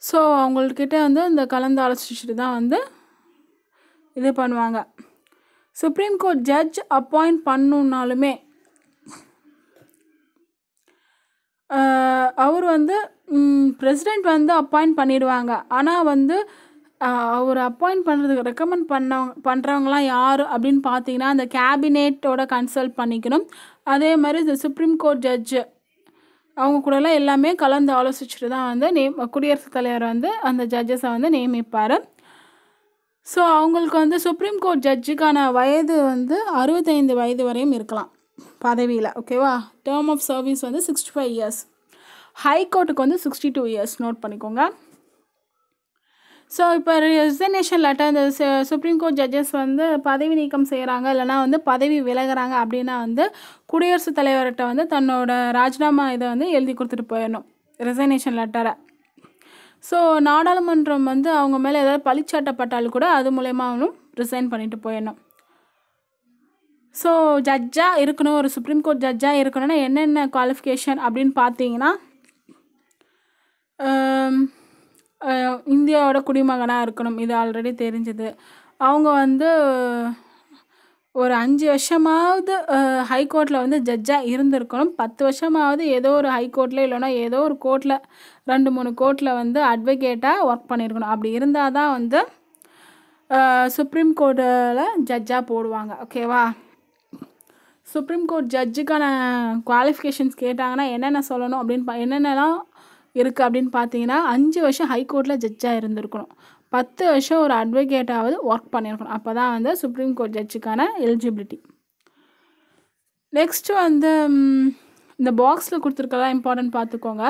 ஸோ அவங்கள்கிட்ட வந்து இந்த கலந்து ஆலோசிச்சுட்டு தான் வந்து இது பண்ணுவாங்க சுப்ரீம் கோர்ட் ஜட்ஜ் அப்பாயிண்ட் பண்ணுன்னாலுமே அவர் வந்து ப்ரெசிடெண்ட் வந்து அப்பாயிண்ட் பண்ணிடுவாங்க ஆனால் வந்து அவர் அப்பாயிண்ட் பண்ணுறதுக்கு ரெக்கமெண்ட் பண்ணவங்க பண்ணுறவங்களாம் யார் அப்படின்னு பார்த்தீங்கன்னா அந்த கேபினேட்டோட கன்சல்ட் பண்ணிக்கணும் அதே மாதிரி இந்த சுப்ரீம் கோர்ட் ஜட்ஜு அவங்க கூடலாம் எல்லாமே கலந்து ஆலோசிச்சுட்டு தான் வந்து நேம் குடியரசுத் தலைவர் வந்து அந்த ஜட்ஜஸை வந்து நியமிப்பார் ஸோ அவங்களுக்கு வந்து சுப்ரீம் கோர்ட் ஜட்ஜுக்கான வயது வந்து அறுபத்தைந்து வயது வரையும் இருக்கலாம் பதவியில் ஓகேவா டேர்ம் ஆஃப் சர்வீஸ் வந்து சிக்ஸ்டி ஃபைவ் இயர்ஸ் ஹைகோர்ட்டுக்கு வந்து சிக்ஸ்டி டூ இயர்ஸ் நோட் பண்ணிக்கோங்க ஸோ இப்போ ரிசர்னேஷன் லெட்டர் இந்த சுப்ரீம் கோர்ட் ஜட்ஜஸ் வந்து பதவி நீக்கம் செய்கிறாங்க இல்லைனா வந்து பதவி விலகிறாங்க அப்படின்னா வந்து குடியரசுத் தலைவர்கிட்ட வந்து தன்னோட ராஜினாமா இதை வந்து எழுதி கொடுத்துட்டு போயிடணும் ரிசர்னேஷன் லெட்டரை ஸோ நாடாளுமன்றம் வந்து அவங்க மேலே ஏதாவது பழிச்சாட்டப்பட்டாலும் கூட அது மூலயமாவும் ரிசைன் பண்ணிட்டு போயிடணும் ஸோ ஜட்ஜாக இருக்கணும் ஒரு சுப்ரீம் கோர்ட் ஜட்ஜாக இருக்கணும்னா என்னென்ன குவாலிஃபிகேஷன் அப்படின்னு பார்த்தீங்கன்னா இந்தியாவோட குடிமகனாக இருக்கணும் இது ஆல்ரெடி தெரிஞ்சது அவங்க வந்து ஒரு அஞ்சு வருஷமாவது ஹைகோர்ட்டில் வந்து ஜட்ஜாக இருந்திருக்கணும் பத்து வருஷமாவது ஏதோ ஒரு ஹைகோர்ட்டில் இல்லைனா ஏதோ ஒரு கோர்ட்டில் ரெண்டு மூணு கோர்ட்டில் வந்து அட்வொகேட்டாக ஒர்க் பண்ணியிருக்கணும் அப்படி இருந்தால் தான் வந்து சுப்ரீம் கோர்ட்டில் ஜட்ஜாக போடுவாங்க ஓகேவா சுப்ரீம் கோர்ட் ஜட்ஜுக்கான குவாலிஃபிகேஷன்ஸ் கேட்டாங்கன்னா என்னென்ன சொல்லணும் அப்படின்னு பா என்னென்னலாம் இருக்குது அப்படின்னு பார்த்தீங்கன்னா அஞ்சு வருஷம் ஹைகோர்ட்டில் ஜட்ஜாக இருந்திருக்கணும் பத்து வருஷம் ஒரு அட்வொகேட்டாவது ஒர்க் பண்ணியிருக்கணும் அப்போ தான் வந்து சுப்ரீம் கோர்ட் ஜட்ஜுக்கான எலிஜிபிலிட்டி நெக்ஸ்ட்டு வந்து இந்த பாக்ஸில் கொடுத்துருக்கதான் இம்பார்ட்டன்ட் பார்த்துக்கோங்க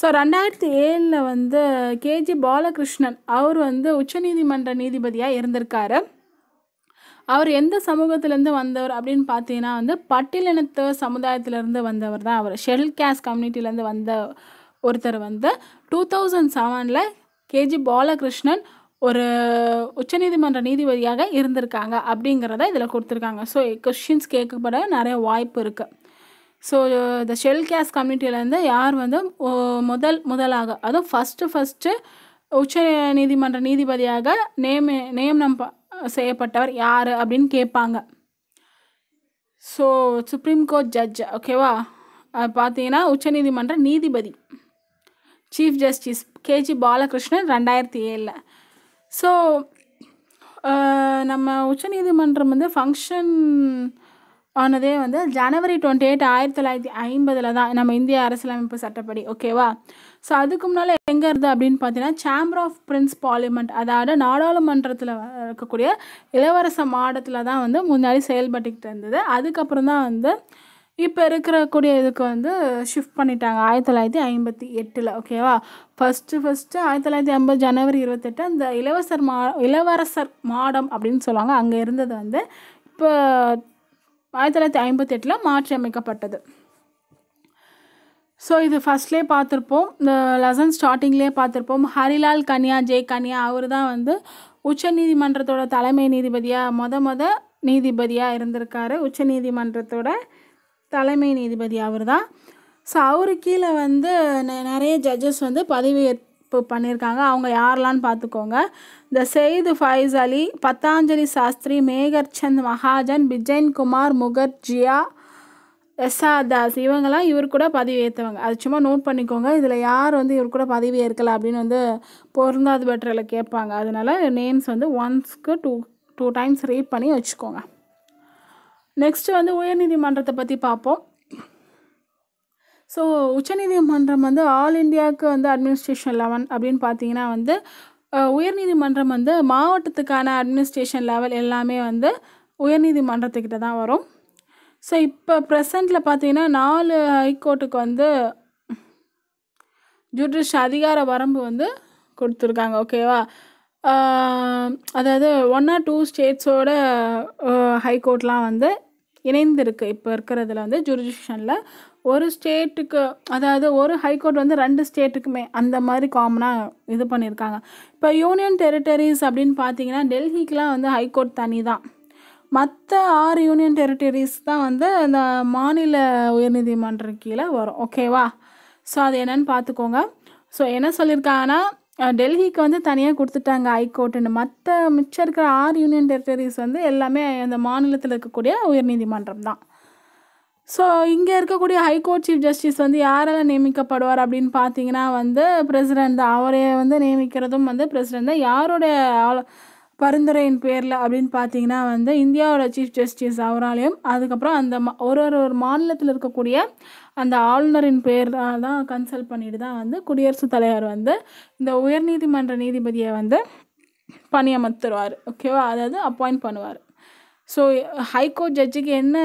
ஸோ ரெண்டாயிரத்தி ஏழில் வந்து கேஜி பாலகிருஷ்ணன் அவர் வந்து உச்சநீதிமன்ற நீதிபதியாக இருந்திருக்காரு அவர் எந்த சமூகத்திலேருந்து வந்தவர் அப்படின்னு பார்த்தீங்கன்னா வந்து பட்டியலினத்து சமுதாயத்திலேருந்து வந்தவர் தான் அவர் ஷெல் கேஸ் கம்யூனிட்டிலேருந்து வந்த ஒருத்தர் வந்து டூ தௌசண்ட் செவனில் கேஜி பாலகிருஷ்ணன் ஒரு உச்சநீதிமன்ற நீதிபதியாக இருந்திருக்காங்க அப்படிங்கிறத இதில் கொடுத்துருக்காங்க ஸோ கொஷின்ஸ் கேட்கப்பட நிறைய வாய்ப்பு இருக்குது ஸோ இந்த ஷெல் கேஸ் கம்யூனிட்டியிலேருந்து யார் வந்து முதல் முதலாக அதுவும் ஃபஸ்ட்டு ஃபஸ்ட்டு உச்ச நீதிமன்ற நீதிபதியாக நேம் நியமனம் செய்யப்பட்டவர் யார் அப்படின்னு கேட்பாங்க ஸோ சுப்ரீம் கோர்ட் ஜட்ஜ் ஓகேவா பார்த்தீங்கன்னா உச்சநீதிமன்ற நீதிபதி சீஃப் ஜஸ்டிஸ் கேஜி பாலகிருஷ்ணன் ரெண்டாயிரத்தி ஏழில் ஸோ நம்ம உச்சநீதிமன்றம் வந்து ஃபங்க்ஷன் ஆனதே வந்து ஜனவரி டுவெண்ட்டி எயிட் ஆயிரத்தி தொள்ளாயிரத்தி ஐம்பதில் தான் நம்ம இந்திய அரசியலமைப்பு சட்டப்படி ஓகேவா ஸோ அதுக்கு முன்னால் எங்கே இருந்தது அப்படின்னு பார்த்தீங்கன்னா சேம்பர் ஆஃப் பிரின்ஸ் பார்லிமெண்ட் அதாவது நாடாளுமன்றத்தில் இருக்கக்கூடிய இளவரச மாடத்தில் தான் வந்து முன்னாடி செயல்பட்டுக்கிட்டு இருந்தது அதுக்கப்புறம் தான் வந்து இப்போ இருக்கிறக்கூடிய இதுக்கு வந்து ஷிஃப்ட் பண்ணிட்டாங்க ஆயிரத்தி தொள்ளாயிரத்தி ஐம்பத்தி எட்டில் ஓகேவா ஃபஸ்ட்டு ஃபஸ்ட்டு ஆயிரத்தி தொள்ளாயிரத்தி ஐம்பது ஜனவரி இருபத்தெட்டு அந்த இளவரசர் மா இளவரசர் மாடம் அப்படின்னு சொல்லுவாங்க அங்கே இருந்தது வந்து இப்போ ஆயிரத்தி தொள்ளாயிரத்தி ஐம்பத்தெட்டில் மாற்றி அமைக்கப்பட்டது ஸோ இது ஃபஸ்ட்லேயே பார்த்துருப்போம் இந்த லெசன் ஸ்டார்டிங்லேயே பார்த்துருப்போம் ஹரிலால் கன்யா ஜே கன்யா அவர் தான் வந்து உச்ச நீதிமன்றத்தோட தலைமை நீதிபதியாக மொத மொத நீதிபதியாக இருந்திருக்காரு உச்ச நீதிமன்றத்தோட தலைமை நீதிபதி அவர் தான் ஸோ அவரு கீழே வந்து நிறைய ஜட்ஜஸ் வந்து பதவியேற்பு பண்ணியிருக்காங்க அவங்க யாரெலான்னு பார்த்துக்கோங்க த செய்து ஃபைஸ் அலி பத்தாஞ்சலி சாஸ்திரி மேகர்சந்த் மகாஜன் பிஜயன் குமார் முகர்ஜியா எஸ்ஆதாஸ் இவங்கெல்லாம் இவர் கூட பதவி ஏற்றவங்க அது சும்மா நோட் பண்ணிக்கோங்க இதில் யார் வந்து இவர் கூட பதவி ஏற்கலை அப்படின்னு வந்து பொருந்தாது பெற்றில் கேட்பாங்க அதனால் நேம்ஸ் வந்து ஒன்ஸ்க்கு டூ டூ டைம்ஸ் ரீட் பண்ணி வச்சுக்கோங்க நெக்ஸ்ட்டு வந்து உயர்நீதிமன்றத்தை பற்றி பார்ப்போம் ஸோ உச்சநீதிமன்றம் வந்து ஆல் இண்டியாவுக்கு வந்து அட்மினிஸ்ட்ரேஷன் லெவன் அப்படின்னு பார்த்தீங்கன்னா வந்து உயர்நீதிமன்றம் வந்து மாவட்டத்துக்கான அட்மினிஸ்ட்ரேஷன் லெவல் எல்லாமே வந்து உயர்நீதிமன்றத்துக்கிட்ட தான் வரும் ஸோ இப்போ ப்ரெசண்டில் பார்த்தீங்கன்னா நாலு ஹைகோர்ட்டுக்கு வந்து ஜுடிஷ் அதிகார வரம்பு வந்து கொடுத்துருக்காங்க ஓகேவா அதாவது ஒன் ஆர் டூ ஸ்டேட்ஸோட ஹைகோர்ட்லாம் வந்து இணைந்திருக்கு இப்போ இருக்கிறதுல வந்து ஜுரிடிஷனில் ஒரு ஸ்டேட்டுக்கு அதாவது ஒரு ஹைகோர்ட் வந்து ரெண்டு ஸ்டேட்டுக்குமே அந்த மாதிரி காமனாக இது பண்ணியிருக்காங்க இப்போ யூனியன் டெரிட்டரிஸ் அப்படின்னு பார்த்தீங்கன்னா டெல்லிக்கெலாம் வந்து ஹைகோர்ட் தனி தான் மற்ற ஆறு யூனியன் டெரிட்டரிஸ் தான் வந்து அந்த மாநில உயர்நீதிமன்ற கீழே வரும் ஓகேவா ஸோ அது என்னன்னு பார்த்துக்கோங்க ஸோ என்ன சொல்லியிருக்காங்கன்னா டெல்லிக்கு வந்து தனியாக கொடுத்துட்டாங்க ஹைகோர்ட்டுன்னு மற்ற மிச்சம் இருக்கிற ஆறு யூனியன் டெரிட்டரிஸ் வந்து எல்லாமே அந்த மாநிலத்தில் இருக்கக்கூடிய உயர்நீதிமன்றம் தான் ஸோ இங்கே இருக்கக்கூடிய ஹைகோர்ட் சீஃப் ஜஸ்டிஸ் வந்து யாரால் நியமிக்கப்படுவார் அப்படின்னு பார்த்தீங்கன்னா வந்து பிரசிடெண்ட் தான் அவரை வந்து நியமிக்கிறதும் வந்து பிரசிடெண்ட் தான் யாரோடைய பரிந்துரையின் பேரில் அப்படின்னு பார்த்தீங்கன்னா வந்து இந்தியாவோட சீஃப் ஜஸ்டிஸ் அவராலையும் அதுக்கப்புறம் அந்த ஒரு ஒரு ஒரு மாநிலத்தில் இருக்கக்கூடிய அந்த ஆளுநரின் பேரால் தான் கன்சல்ட் பண்ணிட்டு தான் வந்து குடியரசுத் தலைவர் வந்து இந்த உயர்நீதிமன்ற நீதிபதியை வந்து பணியமர்த்துருவார் ஓகேவா அதாவது அப்பாயிண்ட் பண்ணுவார் ஸோ ஹைகோர்ட் ஜட்ஜுக்கு என்ன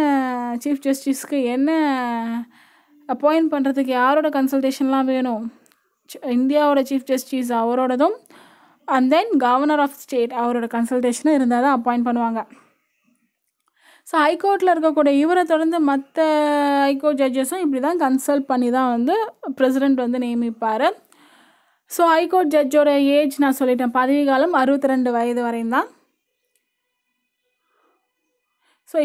சீஃப் ஜஸ்டிஸ்க்கு என்ன அப்பாயிண்ட் பண்ணுறதுக்கு யாரோட கன்சல்டேஷன்லாம் வேணும் இந்தியாவோட சீஃப் ஜஸ்டிஸ் அவரோடதும் and then governor of state அவரோட கன்சல்டேஷனும் இருந்தால் தான் அப்பாயிண்ட் பண்ணுவாங்க ஸோ ஹைகோர்ட்டில் இருக்கக்கூடிய இவரை தொடர்ந்து மற்ற ஹைகோர்ட் ஜட்ஜஸும் இப்படி தான் கன்சல்ட் பண்ணி தான் வந்து ப்ரெசிடெண்ட் வந்து நியமிப்பார் ஸோ ஹைகோர்ட் ஜட்ஜோட ஏஜ் நான் சொல்லிட்டேன் பதவி காலம் அறுபத்தி ரெண்டு வயது வரையும் தான் ஸோ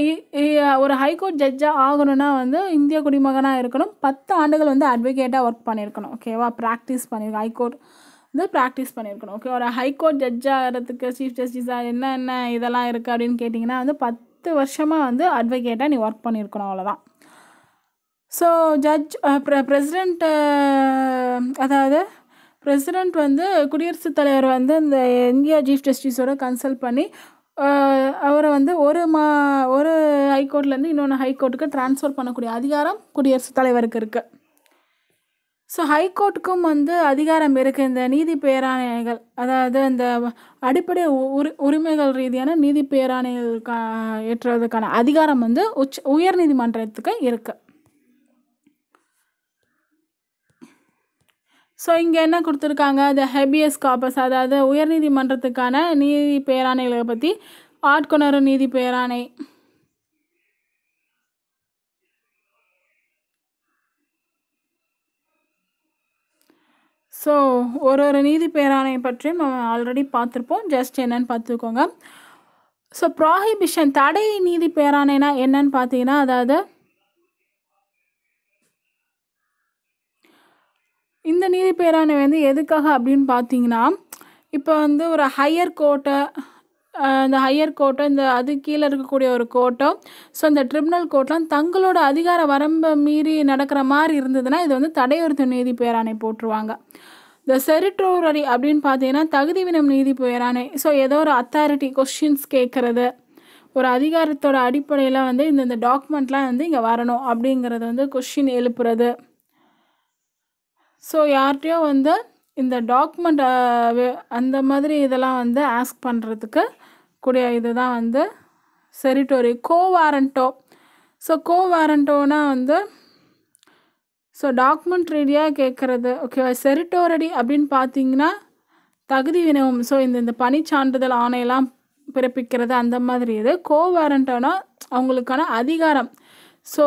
ஒரு ஹைகோர்ட் ஜட்ஜாக ஆகணும்னா வந்து இந்திய குடிமகனாக இருக்கணும் பத்து ஆண்டுகள் வந்து அட்வொகேட்டாக ஒர்க் பண்ணியிருக்கணும் ஓகேவா ப்ராக்டிஸ் பண்ணியிருக்கோம் ஹைகோர்ட் வந்து ப்ராக்டிஸ் பண்ணியிருக்கணும் ஓகே ஒரு ஹைகோர்ட் ஜட்ஜ் ஆகிறதுக்கு சீஃப் ஜஸ்டிஸாக என்ன என்ன இதெல்லாம் இருக்குது அப்படின்னு கேட்டிங்கன்னா வந்து பத்து வருஷமாக வந்து அட்வொகேட்டாக நீ ஒர்க் பண்ணியிருக்கணும் அவ்வளோதான் ஸோ ஜட்ஜ் ப்ரெசிடெண்ட்டு அதாவது ப்ரெசிடெண்ட் வந்து குடியரசுத் தலைவர் வந்து இந்த இந்தியா சீஃப் ஜஸ்டிஸோட கன்சல்ட் பண்ணி அவரை வந்து ஒரு மா ஒரு ஹைகோர்ட்லேருந்து இன்னொன்று ஹைகோர்ட்டுக்கு ட்ரான்ஸ்ஃபர் பண்ணக்கூடிய அதிகாரம் குடியரசுத் தலைவருக்கு இருக்குது ஸோ ஹைகோர்ட்டுக்கும் வந்து அதிகாரம் இருக்குது இந்த நீதி பேராணைகள் அதாவது இந்த அடிப்படை உரி உரிமைகள் ரீதியான நீதி பேராணைகளுக்கு ஏற்றுவதற்கான அதிகாரம் வந்து உச்ச உயர் நீதிமன்றத்துக்கு இருக்குது ஸோ இங்கே என்ன கொடுத்துருக்காங்க த ஹெபியஸ் காப்பஸ் அதாவது உயர்நீதிமன்றத்துக்கான நீதி பேராணைகளை பற்றி ஆட்கொணரும் நீதி பேராணை ஸோ ஒரு ஒரு நீதி பேராணையை பற்றியும் நம்ம ஆல்ரெடி பார்த்துருப்போம் ஜஸ்ட் என்னென்னு பார்த்துக்கோங்க ஸோ ப்ராஹிபிஷன் தடை நீதி பேராணைனா என்னன்னு பார்த்தீங்கன்னா அதாவது இந்த நீதி பேராணை வந்து எதுக்காக அப்படின்னு பார்த்தீங்கன்னா இப்போ வந்து ஒரு ஹையர் கோர்ட்டை இந்த ஹையர் கோர்ட்டோ இந்த அது கீழே இருக்கக்கூடிய ஒரு கோர்ட்டோ ஸோ இந்த ட்ரிபுனல் கோர்ட்லாம் தங்களோட அதிகார வரம்பை மீறி நடக்கிற மாதிரி இருந்ததுன்னா இது வந்து தடையுறுத்து நீதி பேராணை போட்டுருவாங்க இந்த செரிட்டோரரி அப்படின்னு பார்த்தீங்கன்னா தகுதி வினம் நீதி பேராணை ஸோ ஏதோ ஒரு அத்தாரிட்டி கொஷின்ஸ் கேட்குறது ஒரு அதிகாரத்தோட அடிப்படையில் வந்து இந்த இந்த டாக்குமெண்ட்லாம் வந்து இங்கே வரணும் அப்படிங்கிறது வந்து கொஷின் எழுப்புறது ஸோ யார்கிட்டையோ வந்து இந்த டாக்குமெண்ட் அந்த மாதிரி இதெல்லாம் வந்து ஆஸ்க் பண்ணுறதுக்கு கூடிய இது தான் வந்து செரிட்டோரி கோவாரண்டோ ஸோ கோவாரண்டோனா வந்து ஸோ டாக்குமெண்ட் ரீடியாக கேட்குறது ஓகேவா செரிட்டோரடி அப்படின்னு பார்த்தீங்கன்னா தகுதி வினவும் ஸோ இந்த இந்த சான்றிதழ் ஆணையெல்லாம் பிறப்பிக்கிறது அந்த மாதிரி இது கோவாரண்டோனா அவங்களுக்கான அதிகாரம் ஸோ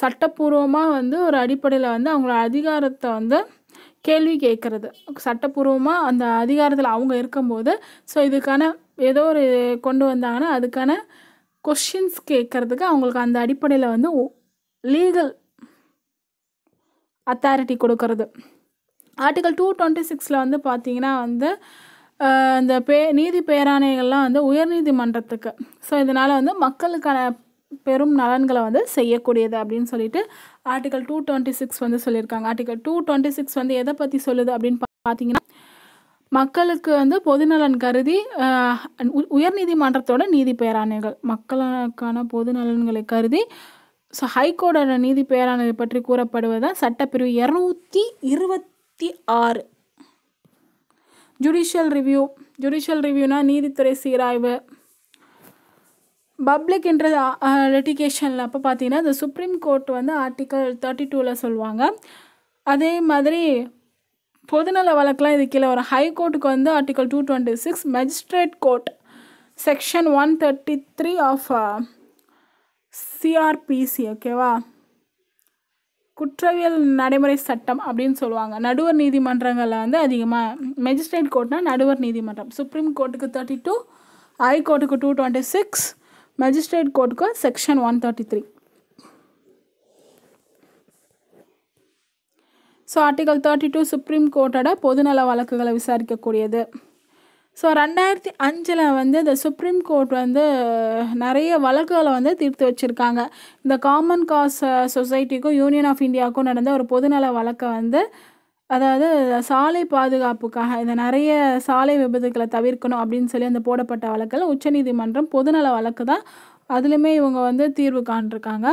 சட்டப்பூர்வமாக வந்து ஒரு அடிப்படையில் வந்து அவங்களோட அதிகாரத்தை வந்து கேள்வி கேட்குறது சட்டப்பூர்வமாக அந்த அதிகாரத்தில் அவங்க இருக்கும்போது ஸோ இதுக்கான ஏதோ ஒரு கொண்டு வந்தாங்கன்னா அதுக்கான கொஷின்ஸ் கேட்குறதுக்கு அவங்களுக்கு அந்த அடிப்படையில் வந்து லீகல் அத்தாரிட்டி கொடுக்கறது ஆர்டிகல் டூ டுவெண்ட்டி சிக்ஸில் வந்து பார்த்தீங்கன்னா வந்து இந்த பே நீதி பேராணைகள்லாம் வந்து உயர்நீதிமன்றத்துக்கு ஸோ இதனால் வந்து மக்களுக்கான பெரும் நலன்களை வந்து செய்யக்கூடியது அப்படின்னு சொல்லிட்டு ஆர்டிகல் டூ டுவெண்ட்டி சிக்ஸ் வந்து சொல்லியிருக்காங்க ஆர்டிகல் டூ டுவெண்ட்டி சிக்ஸ் வந்து எதை பற்றி சொல்லுது அப்படின்னு பார்த்தீங்கன்னா மக்களுக்கு வந்து பொதுநலன் கருதி உயர்நீதிமன்றத்தோட நீதி பேராணைகள் மக்களுக்கான பொதுநலன்களை கருதி ஸோ ஹைகோர்ட்டோட நீதி பேராணை பற்றி கூறப்படுவதுதான் சட்டப்பிரிவு இரநூத்தி இருபத்தி ஆறு ஜுடிஷியல் ரிவ்யூ ஜுடிஷியல் ரிவ்யூனா நீதித்துறை சீராய்வு பப்ளிக் என்ற லிட்டிகேஷனில் அப்போ பார்த்தீங்கன்னா இந்த சுப்ரீம் கோர்ட் வந்து ஆர்டிக்கல் தேர்ட்டி டூவில் சொல்லுவாங்க அதே மாதிரி பொதுநல வழக்கெலாம் இது கீழே வரும் ஹைகோர்ட்டுக்கு வந்து article two twenty six magistrate court section one thirty three of CrPC ஓகேவா குற்றவியல் நடைமுறை சட்டம் அப்படின்னு சொல்லுவாங்க நடுவர் நீதிமன்றங்களில் வந்து அதிகமாக மெஜிஸ்ட்ரேட் கோர்ட்னா நடுவர் நீதிமன்றம் சுப்ரீம் கோர்ட்டுக்கு தேர்ட்டி டூ ஹை கோர்ட்டுக்கு டூ டுவெண்ட்டி சிக்ஸ் மெஜிஸ்ட்ரேட் கோர்ட்டுக்கு section one thirty three so article thirty two supreme கோர்ட்டோட பொதுநல வழக்குகளை விசாரிக்கக்கூடியது ஸோ ரெண்டாயிரத்தி அஞ்சில் வந்து இந்த சுப்ரீம் கோர்ட் வந்து நிறைய வழக்குகளை வந்து தீர்த்து வச்சுருக்காங்க இந்த காமன் காஸ் சொசைட்டிக்கும் யூனியன் ஆஃப் இந்தியாவுக்கும் நடந்த ஒரு பொதுநல வழக்கை வந்து அதாவது சாலை பாதுகாப்புக்காக இந்த நிறைய சாலை விபத்துக்களை தவிர்க்கணும் அப்படின்னு சொல்லி அந்த போடப்பட்ட வழக்கில் உச்சநீதிமன்றம் பொதுநல வழக்கு தான் அதுலேயுமே இவங்க வந்து தீர்வு காண்டிருக்காங்க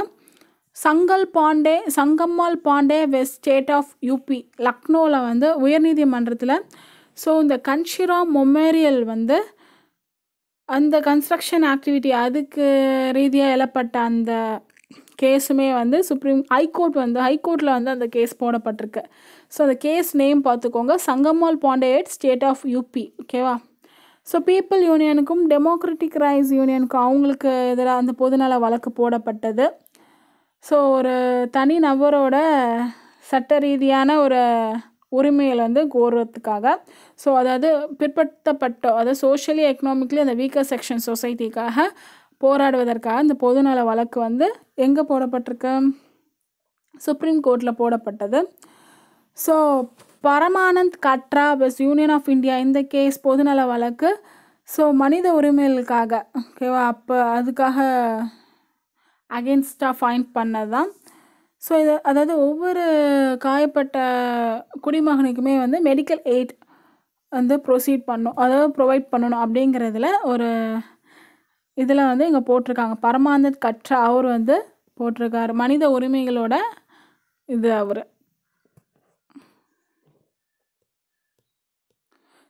சங்கல் பாண்டே சங்கம்மாள் பாண்டே வெஸ்ட் ஸ்டேட் ஆஃப் யூபி லக்னோவில் வந்து உயர்நீதிமன்றத்தில் ஸோ இந்த கன்ஷிராம் மொமேரியல் வந்து அந்த கன்ஸ்ட்ரக்ஷன் ஆக்டிவிட்டி அதுக்கு ரீதியாக எழப்பட்ட அந்த கேஸுமே வந்து சுப்ரீம் ஹைகோர்ட் வந்து ஹைகோர்ட்டில் வந்து அந்த கேஸ் போடப்பட்டிருக்கு ஸோ அந்த கேஸ் நேம் பார்த்துக்கோங்க Sangammal Pandey state of UP ஓகேவா ஸோ பீப்புள் யூனியனுக்கும் டெமோக்ரட்டிக் ரைஸ் யூனியனுக்கும் அவங்களுக்கு எதிராக அந்த பொதுநல வழக்கு போடப்பட்டது ஸோ ஒரு தனி நபரோட சட்ட ரீதியான ஒரு உரிமையில் வந்து கோருறதுக்காக ஸோ அதாவது பிற்படுத்தப்பட்ட அதாவது சோஷியலி எக்கனாமிக்லி அந்த வீக்கர் செக்ஷன் சொசைட்டிக்காக போராடுவதற்காக இந்த பொதுநல வழக்கு வந்து எங்கே போடப்பட்டிருக்கு சுப்ரீம் கோர்ட்டில் போடப்பட்டது so Paramanand Katara versus union of India இந்த கேஸ் பொதுநல வழக்கு ஸோ மனித உரிமைகளுக்காக ஓகேவா அப்போ அதுக்காக அகேன்ஸ்டாக ஃபைன் பண்ணதான் தான் ஸோ இது அதாவது ஒவ்வொரு காயப்பட்ட குடிமகனுக்குமே வந்து மெடிக்கல் எய்ட் வந்து ப்ரொசீட் பண்ணும் அதாவது ப்ரொவைட் பண்ணணும் அப்படிங்கிறதுல ஒரு இதில் வந்து இங்கே போட்டிருக்காங்க பரமானந்த் கற்றா அவர் வந்து போட்டிருக்கார் மனித உரிமைகளோட இது அவர்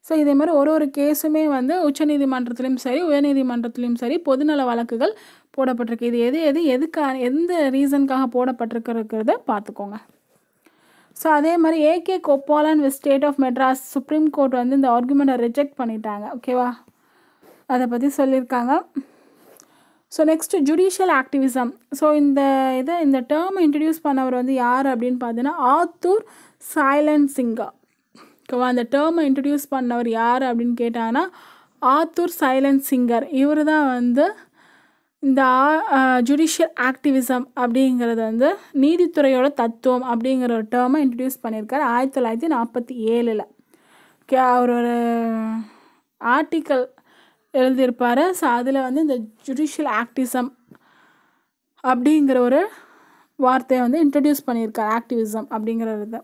ஸோ இதே மாதிரி ஒரு ஒரு கேஸுமே வந்து உச்சநீதிமன்றத்துலேயும் சரி உயர்நீதிமன்றத்துலேயும் சரி பொதுநல வழக்குகள் போடப்பட்டிருக்கு இது எது எது எதுக்கா எந்த ரீசனுக்காக போடப்பட்டிருக்கிறத பார்த்துக்கோங்க ஸோ அதே மாதிரி A K Gopalan with state of Madras supreme court வந்து இந்த ஆர்குமெண்ட்டை ரிஜெக்ட் பண்ணிட்டாங்க ஓகேவா அதை பற்றி சொல்லியிருக்காங்க so next judicial activism so இந்த இதை இந்த டேர்மை இன்ட்ரடியூஸ் பண்ணவர் வந்து யார் அப்படின்னு பார்த்தீங்கன்னா ஆத்தூர் சைலன் சிங்கா ஓகேவா அந்த டேர்மை இன்ட்ரடியூஸ் பண்ணவர் யார் அப்படின்னு கேட்டாங்கன்னா ஆத்தூர் சைலன் சிங்கர் இவர் தான் வந்து இந்த ஜுடிஷியல் ஆக்டிவிசம் அப்படிங்கிறது வந்து நீதித்துறையோட தத்துவம் அப்படிங்கிற ஒரு டேர்மை இன்ட்ரடியூஸ் பண்ணியிருக்காரு ஆயிரத்தி தொள்ளாயிரத்தி நாற்பத்தி ஏழில் ஓகே அவர் ஒரு ஆர்டிக்கல் எழுதியிருப்பார் ஸோ அதில் வந்து இந்த ஜுடிஷியல் ஆக்டிவிசம் அப்படிங்கிற ஒரு வார்த்தையை வந்து இன்ட்ரடியூஸ் பண்ணியிருக்கார் ஆக்டிவிசம் அப்படிங்கிறது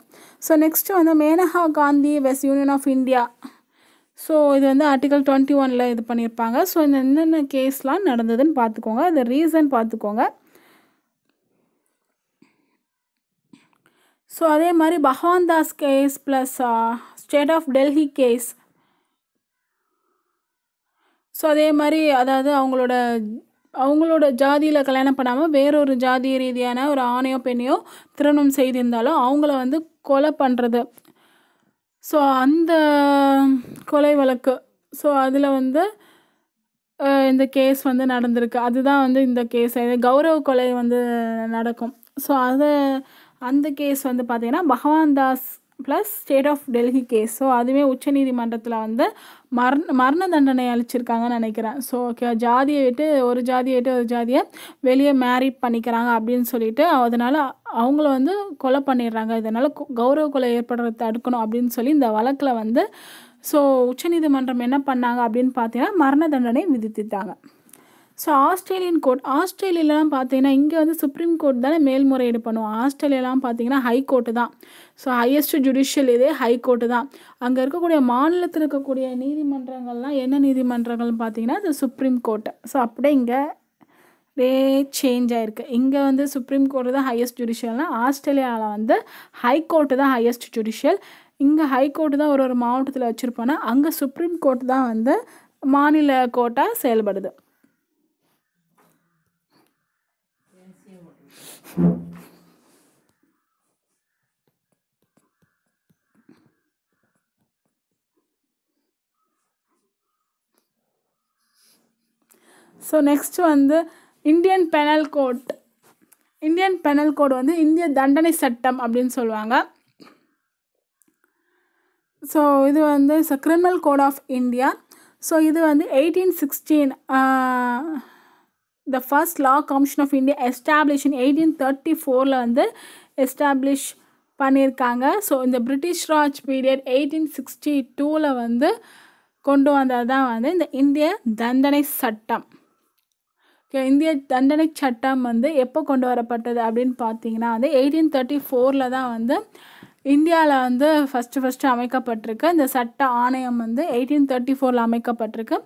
ஸோ நெக்ஸ்ட்டு வந்து மேனகா காந்தி வெஸ்ட் யூனியன் ஆஃப் இந்தியா ஸோ இது வந்து ஆர்டிகல் டுவெண்ட்டி ஒனில் இது பண்ணியிருப்பாங்க ஸோ இந்த என்னென்ன கேஸ்லாம் நடந்ததுன்னு பார்த்துக்கோங்க இந்த ரீசன் பார்த்துக்கோங்க ஸோ அதே மாதிரி Bhagwan Das case plus state of Delhi case so அதே மாதிரி அதாவது அவங்களோட அவங்களோட ஜாதியில் கல்யாணம் பண்ணாமல் வேறொரு ஜாதி ரீதியான ஒரு ஆணையோ பெண்ணையோ திருமணம் செய்திருந்தாலும் அவங்கள வந்து கொலை பண்ணுறது ஸோ அந்த கொலை வழக்கு ஸோ அதில் வந்து இந்த கேஸ் வந்து நடந்திருக்கு அதுதான் வந்து இந்த கேஸ் கௌரவ கொலை வந்து நடக்கும் ஸோ அது அந்த கேஸ் வந்து பார்த்திங்கன்னா Bhagwan Das plus state of Delhi case so அதுவே உச்சநீதிமன்றத்தில் வந்து மரண மரண தண்டனை அளிச்சிருக்காங்கன்னு நினைக்கிறேன் ஸோ ஓகே ஜாதியை விட்டு ஒரு ஜாதியை விட்டு ஒரு ஜாதியை வெளியே மேரி பண்ணிக்கிறாங்க அப்படின்னு சொல்லிட்டு அதனால் அவங்கள வந்து கொலை பண்ணிடுறாங்க இதனால் கௌரவ கொலை ஏற்படுறத தடுக்கணும் அப்படின்னு சொல்லி இந்த வழக்கில் வந்து ஸோ உச்சநீதிமன்றம் என்ன பண்ணாங்க அப்படின்னு பார்த்தீங்கன்னா மரண தண்டனை விதித்துட்டாங்க ஸோ ஆஸ்திரேலியன் கோர்ட் ஆஸ்திரேலியிலலாம் பார்த்தீங்கன்னா இங்கே வந்து சுப்ரீம் கோர்ட் தானே மேல்முறையீடு பண்ணுவோம் ஆஸ்திரேலியாலாம் பார்த்தீங்கன்னா ஹை கோர்ட்டு தான் ஸோ ஹையஸ்ட் ஜுடிஷியல் இதே ஹைகோர்ட்டு தான் அங்கே இருக்கக்கூடிய மாநிலத்தில் இருக்கக்கூடிய நீதிமன்றங்கள்லாம் என்ன நீதிமன்றங்கள்னு பார்த்தீங்கன்னா அது சுப்ரீம் கோர்ட்டு ஸோ அப்படியே இங்கே சேஞ்ச் ஆகிருக்கு இங்கே வந்து சுப்ரீம் கோர்ட்டு தான் ஹையஸ்ட் ஜுடிஷியல்னால் ஆஸ்திரேலியாவில் வந்து ஹைகோர்ட்டு தான் ஹையஸ்ட் ஜுடிஷியல் இங்கே ஹைகோர்ட்டு தான் ஒரு ஒரு மாவட்டத்தில் வச்சுருப்போன்னா அங்கே சுப்ரீம் கோர்ட் தான் வந்து மாநில கோர்ட்டாக செயல்படுது ஸோ நெக்ஸ்ட் வந்து Indian penal code Indian penal code வந்து இந்திய தண்டனை சட்டம் அப்படின்னு சொல்லுவாங்க ஸோ இது வந்து criminal code of India so இது வந்து eighteen sixteen the first law commission of India establish in eighteen thirty ஃபோரில் வந்து எஸ்டாப்ளிஷ் பண்ணியிருக்காங்க ஸோ இந்த British Raj period eighteen sixty டூவில் வந்து கொண்டு வந்தது தான் வந்து இந்த இந்திய தண்டனை சட்டம் இந்திய தண்டனை சட்டம் வந்து எப்போ கொண்டு வரப்பட்டது அப்படின்னு பார்த்தீங்கன்னா வந்து எயிட்டீன் தேர்ட்டி ஃபோரில் தான் வந்து இந்தியாவில் வந்து ஃபஸ்ட்டு ஃபஸ்ட்டு அமைக்கப்பட்டிருக்கு இந்த சட்ட ஆணையம் வந்து எயிட்டீன் தேர்ட்டி ஃபோரில் அமைக்கப்பட்டிருக்கு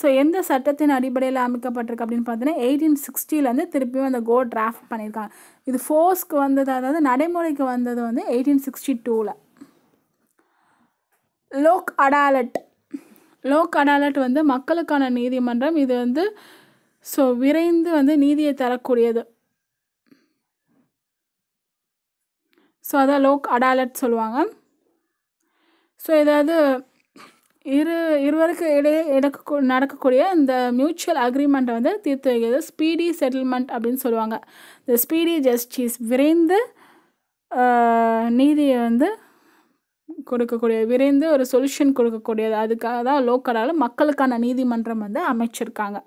ஸோ எந்த சட்டத்தின் அடிப்படையில் அமைக்கப்பட்டிருக்கு அப்படின்னு பார்த்தீங்கன்னா எயிட்டீன் சிக்ஸ்டிலேருந்து திருப்பியும் அந்த கோ டிராஃப்ட் பண்ணியிருக்காங்க இது ஃபோர்ஸ்க்கு வந்தது அதாவது நடைமுறைக்கு வந்தது வந்து எயிட்டீன் சிக்ஸ்டி டூவில் லோக் அடாலட் லோக் அடாலட் வந்து மக்களுக்கான நீதிமன்றம் இது வந்து ஸோ விரைந்து வந்து நீதியை தரக்கூடியது ஸோ அதான் லோக் அடாலட் சொல்லுவாங்க ஸோ ஏதாவது இரு இருவருக்கு இடையே எடுக்க நடக்கக்கூடிய இந்த மியூச்சுவல் அக்ரிமெண்ட்டை வந்து தீர்த்து வைக்கிறது ஸ்பீடி செட்டில்மெண்ட் அப்படின்னு சொல்லுவாங்க இந்த ஸ்பீடி ஜஸ்டிஸ் விரைந்து நீதியை வந்து கொடுக்கக்கூடிய விரைந்து ஒரு சொல்யூஷன் கொடுக்கக்கூடியது அதுக்காக தான் லோக்கலால் மக்களுக்கான நீதிமன்றம் வந்து அமைச்சிருக்காங்க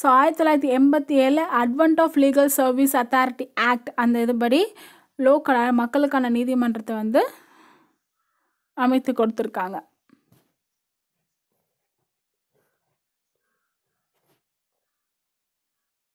ஸோ ஆயிரத்தி தொள்ளாயிரத்தி எண்பத்தி ஏழு advent of legal service authority act அந்த இதுபடி லோக்கல் மக்களுக்கான நீதிமன்றத்தை வந்து அமைத்து கொடுத்துருக்காங்க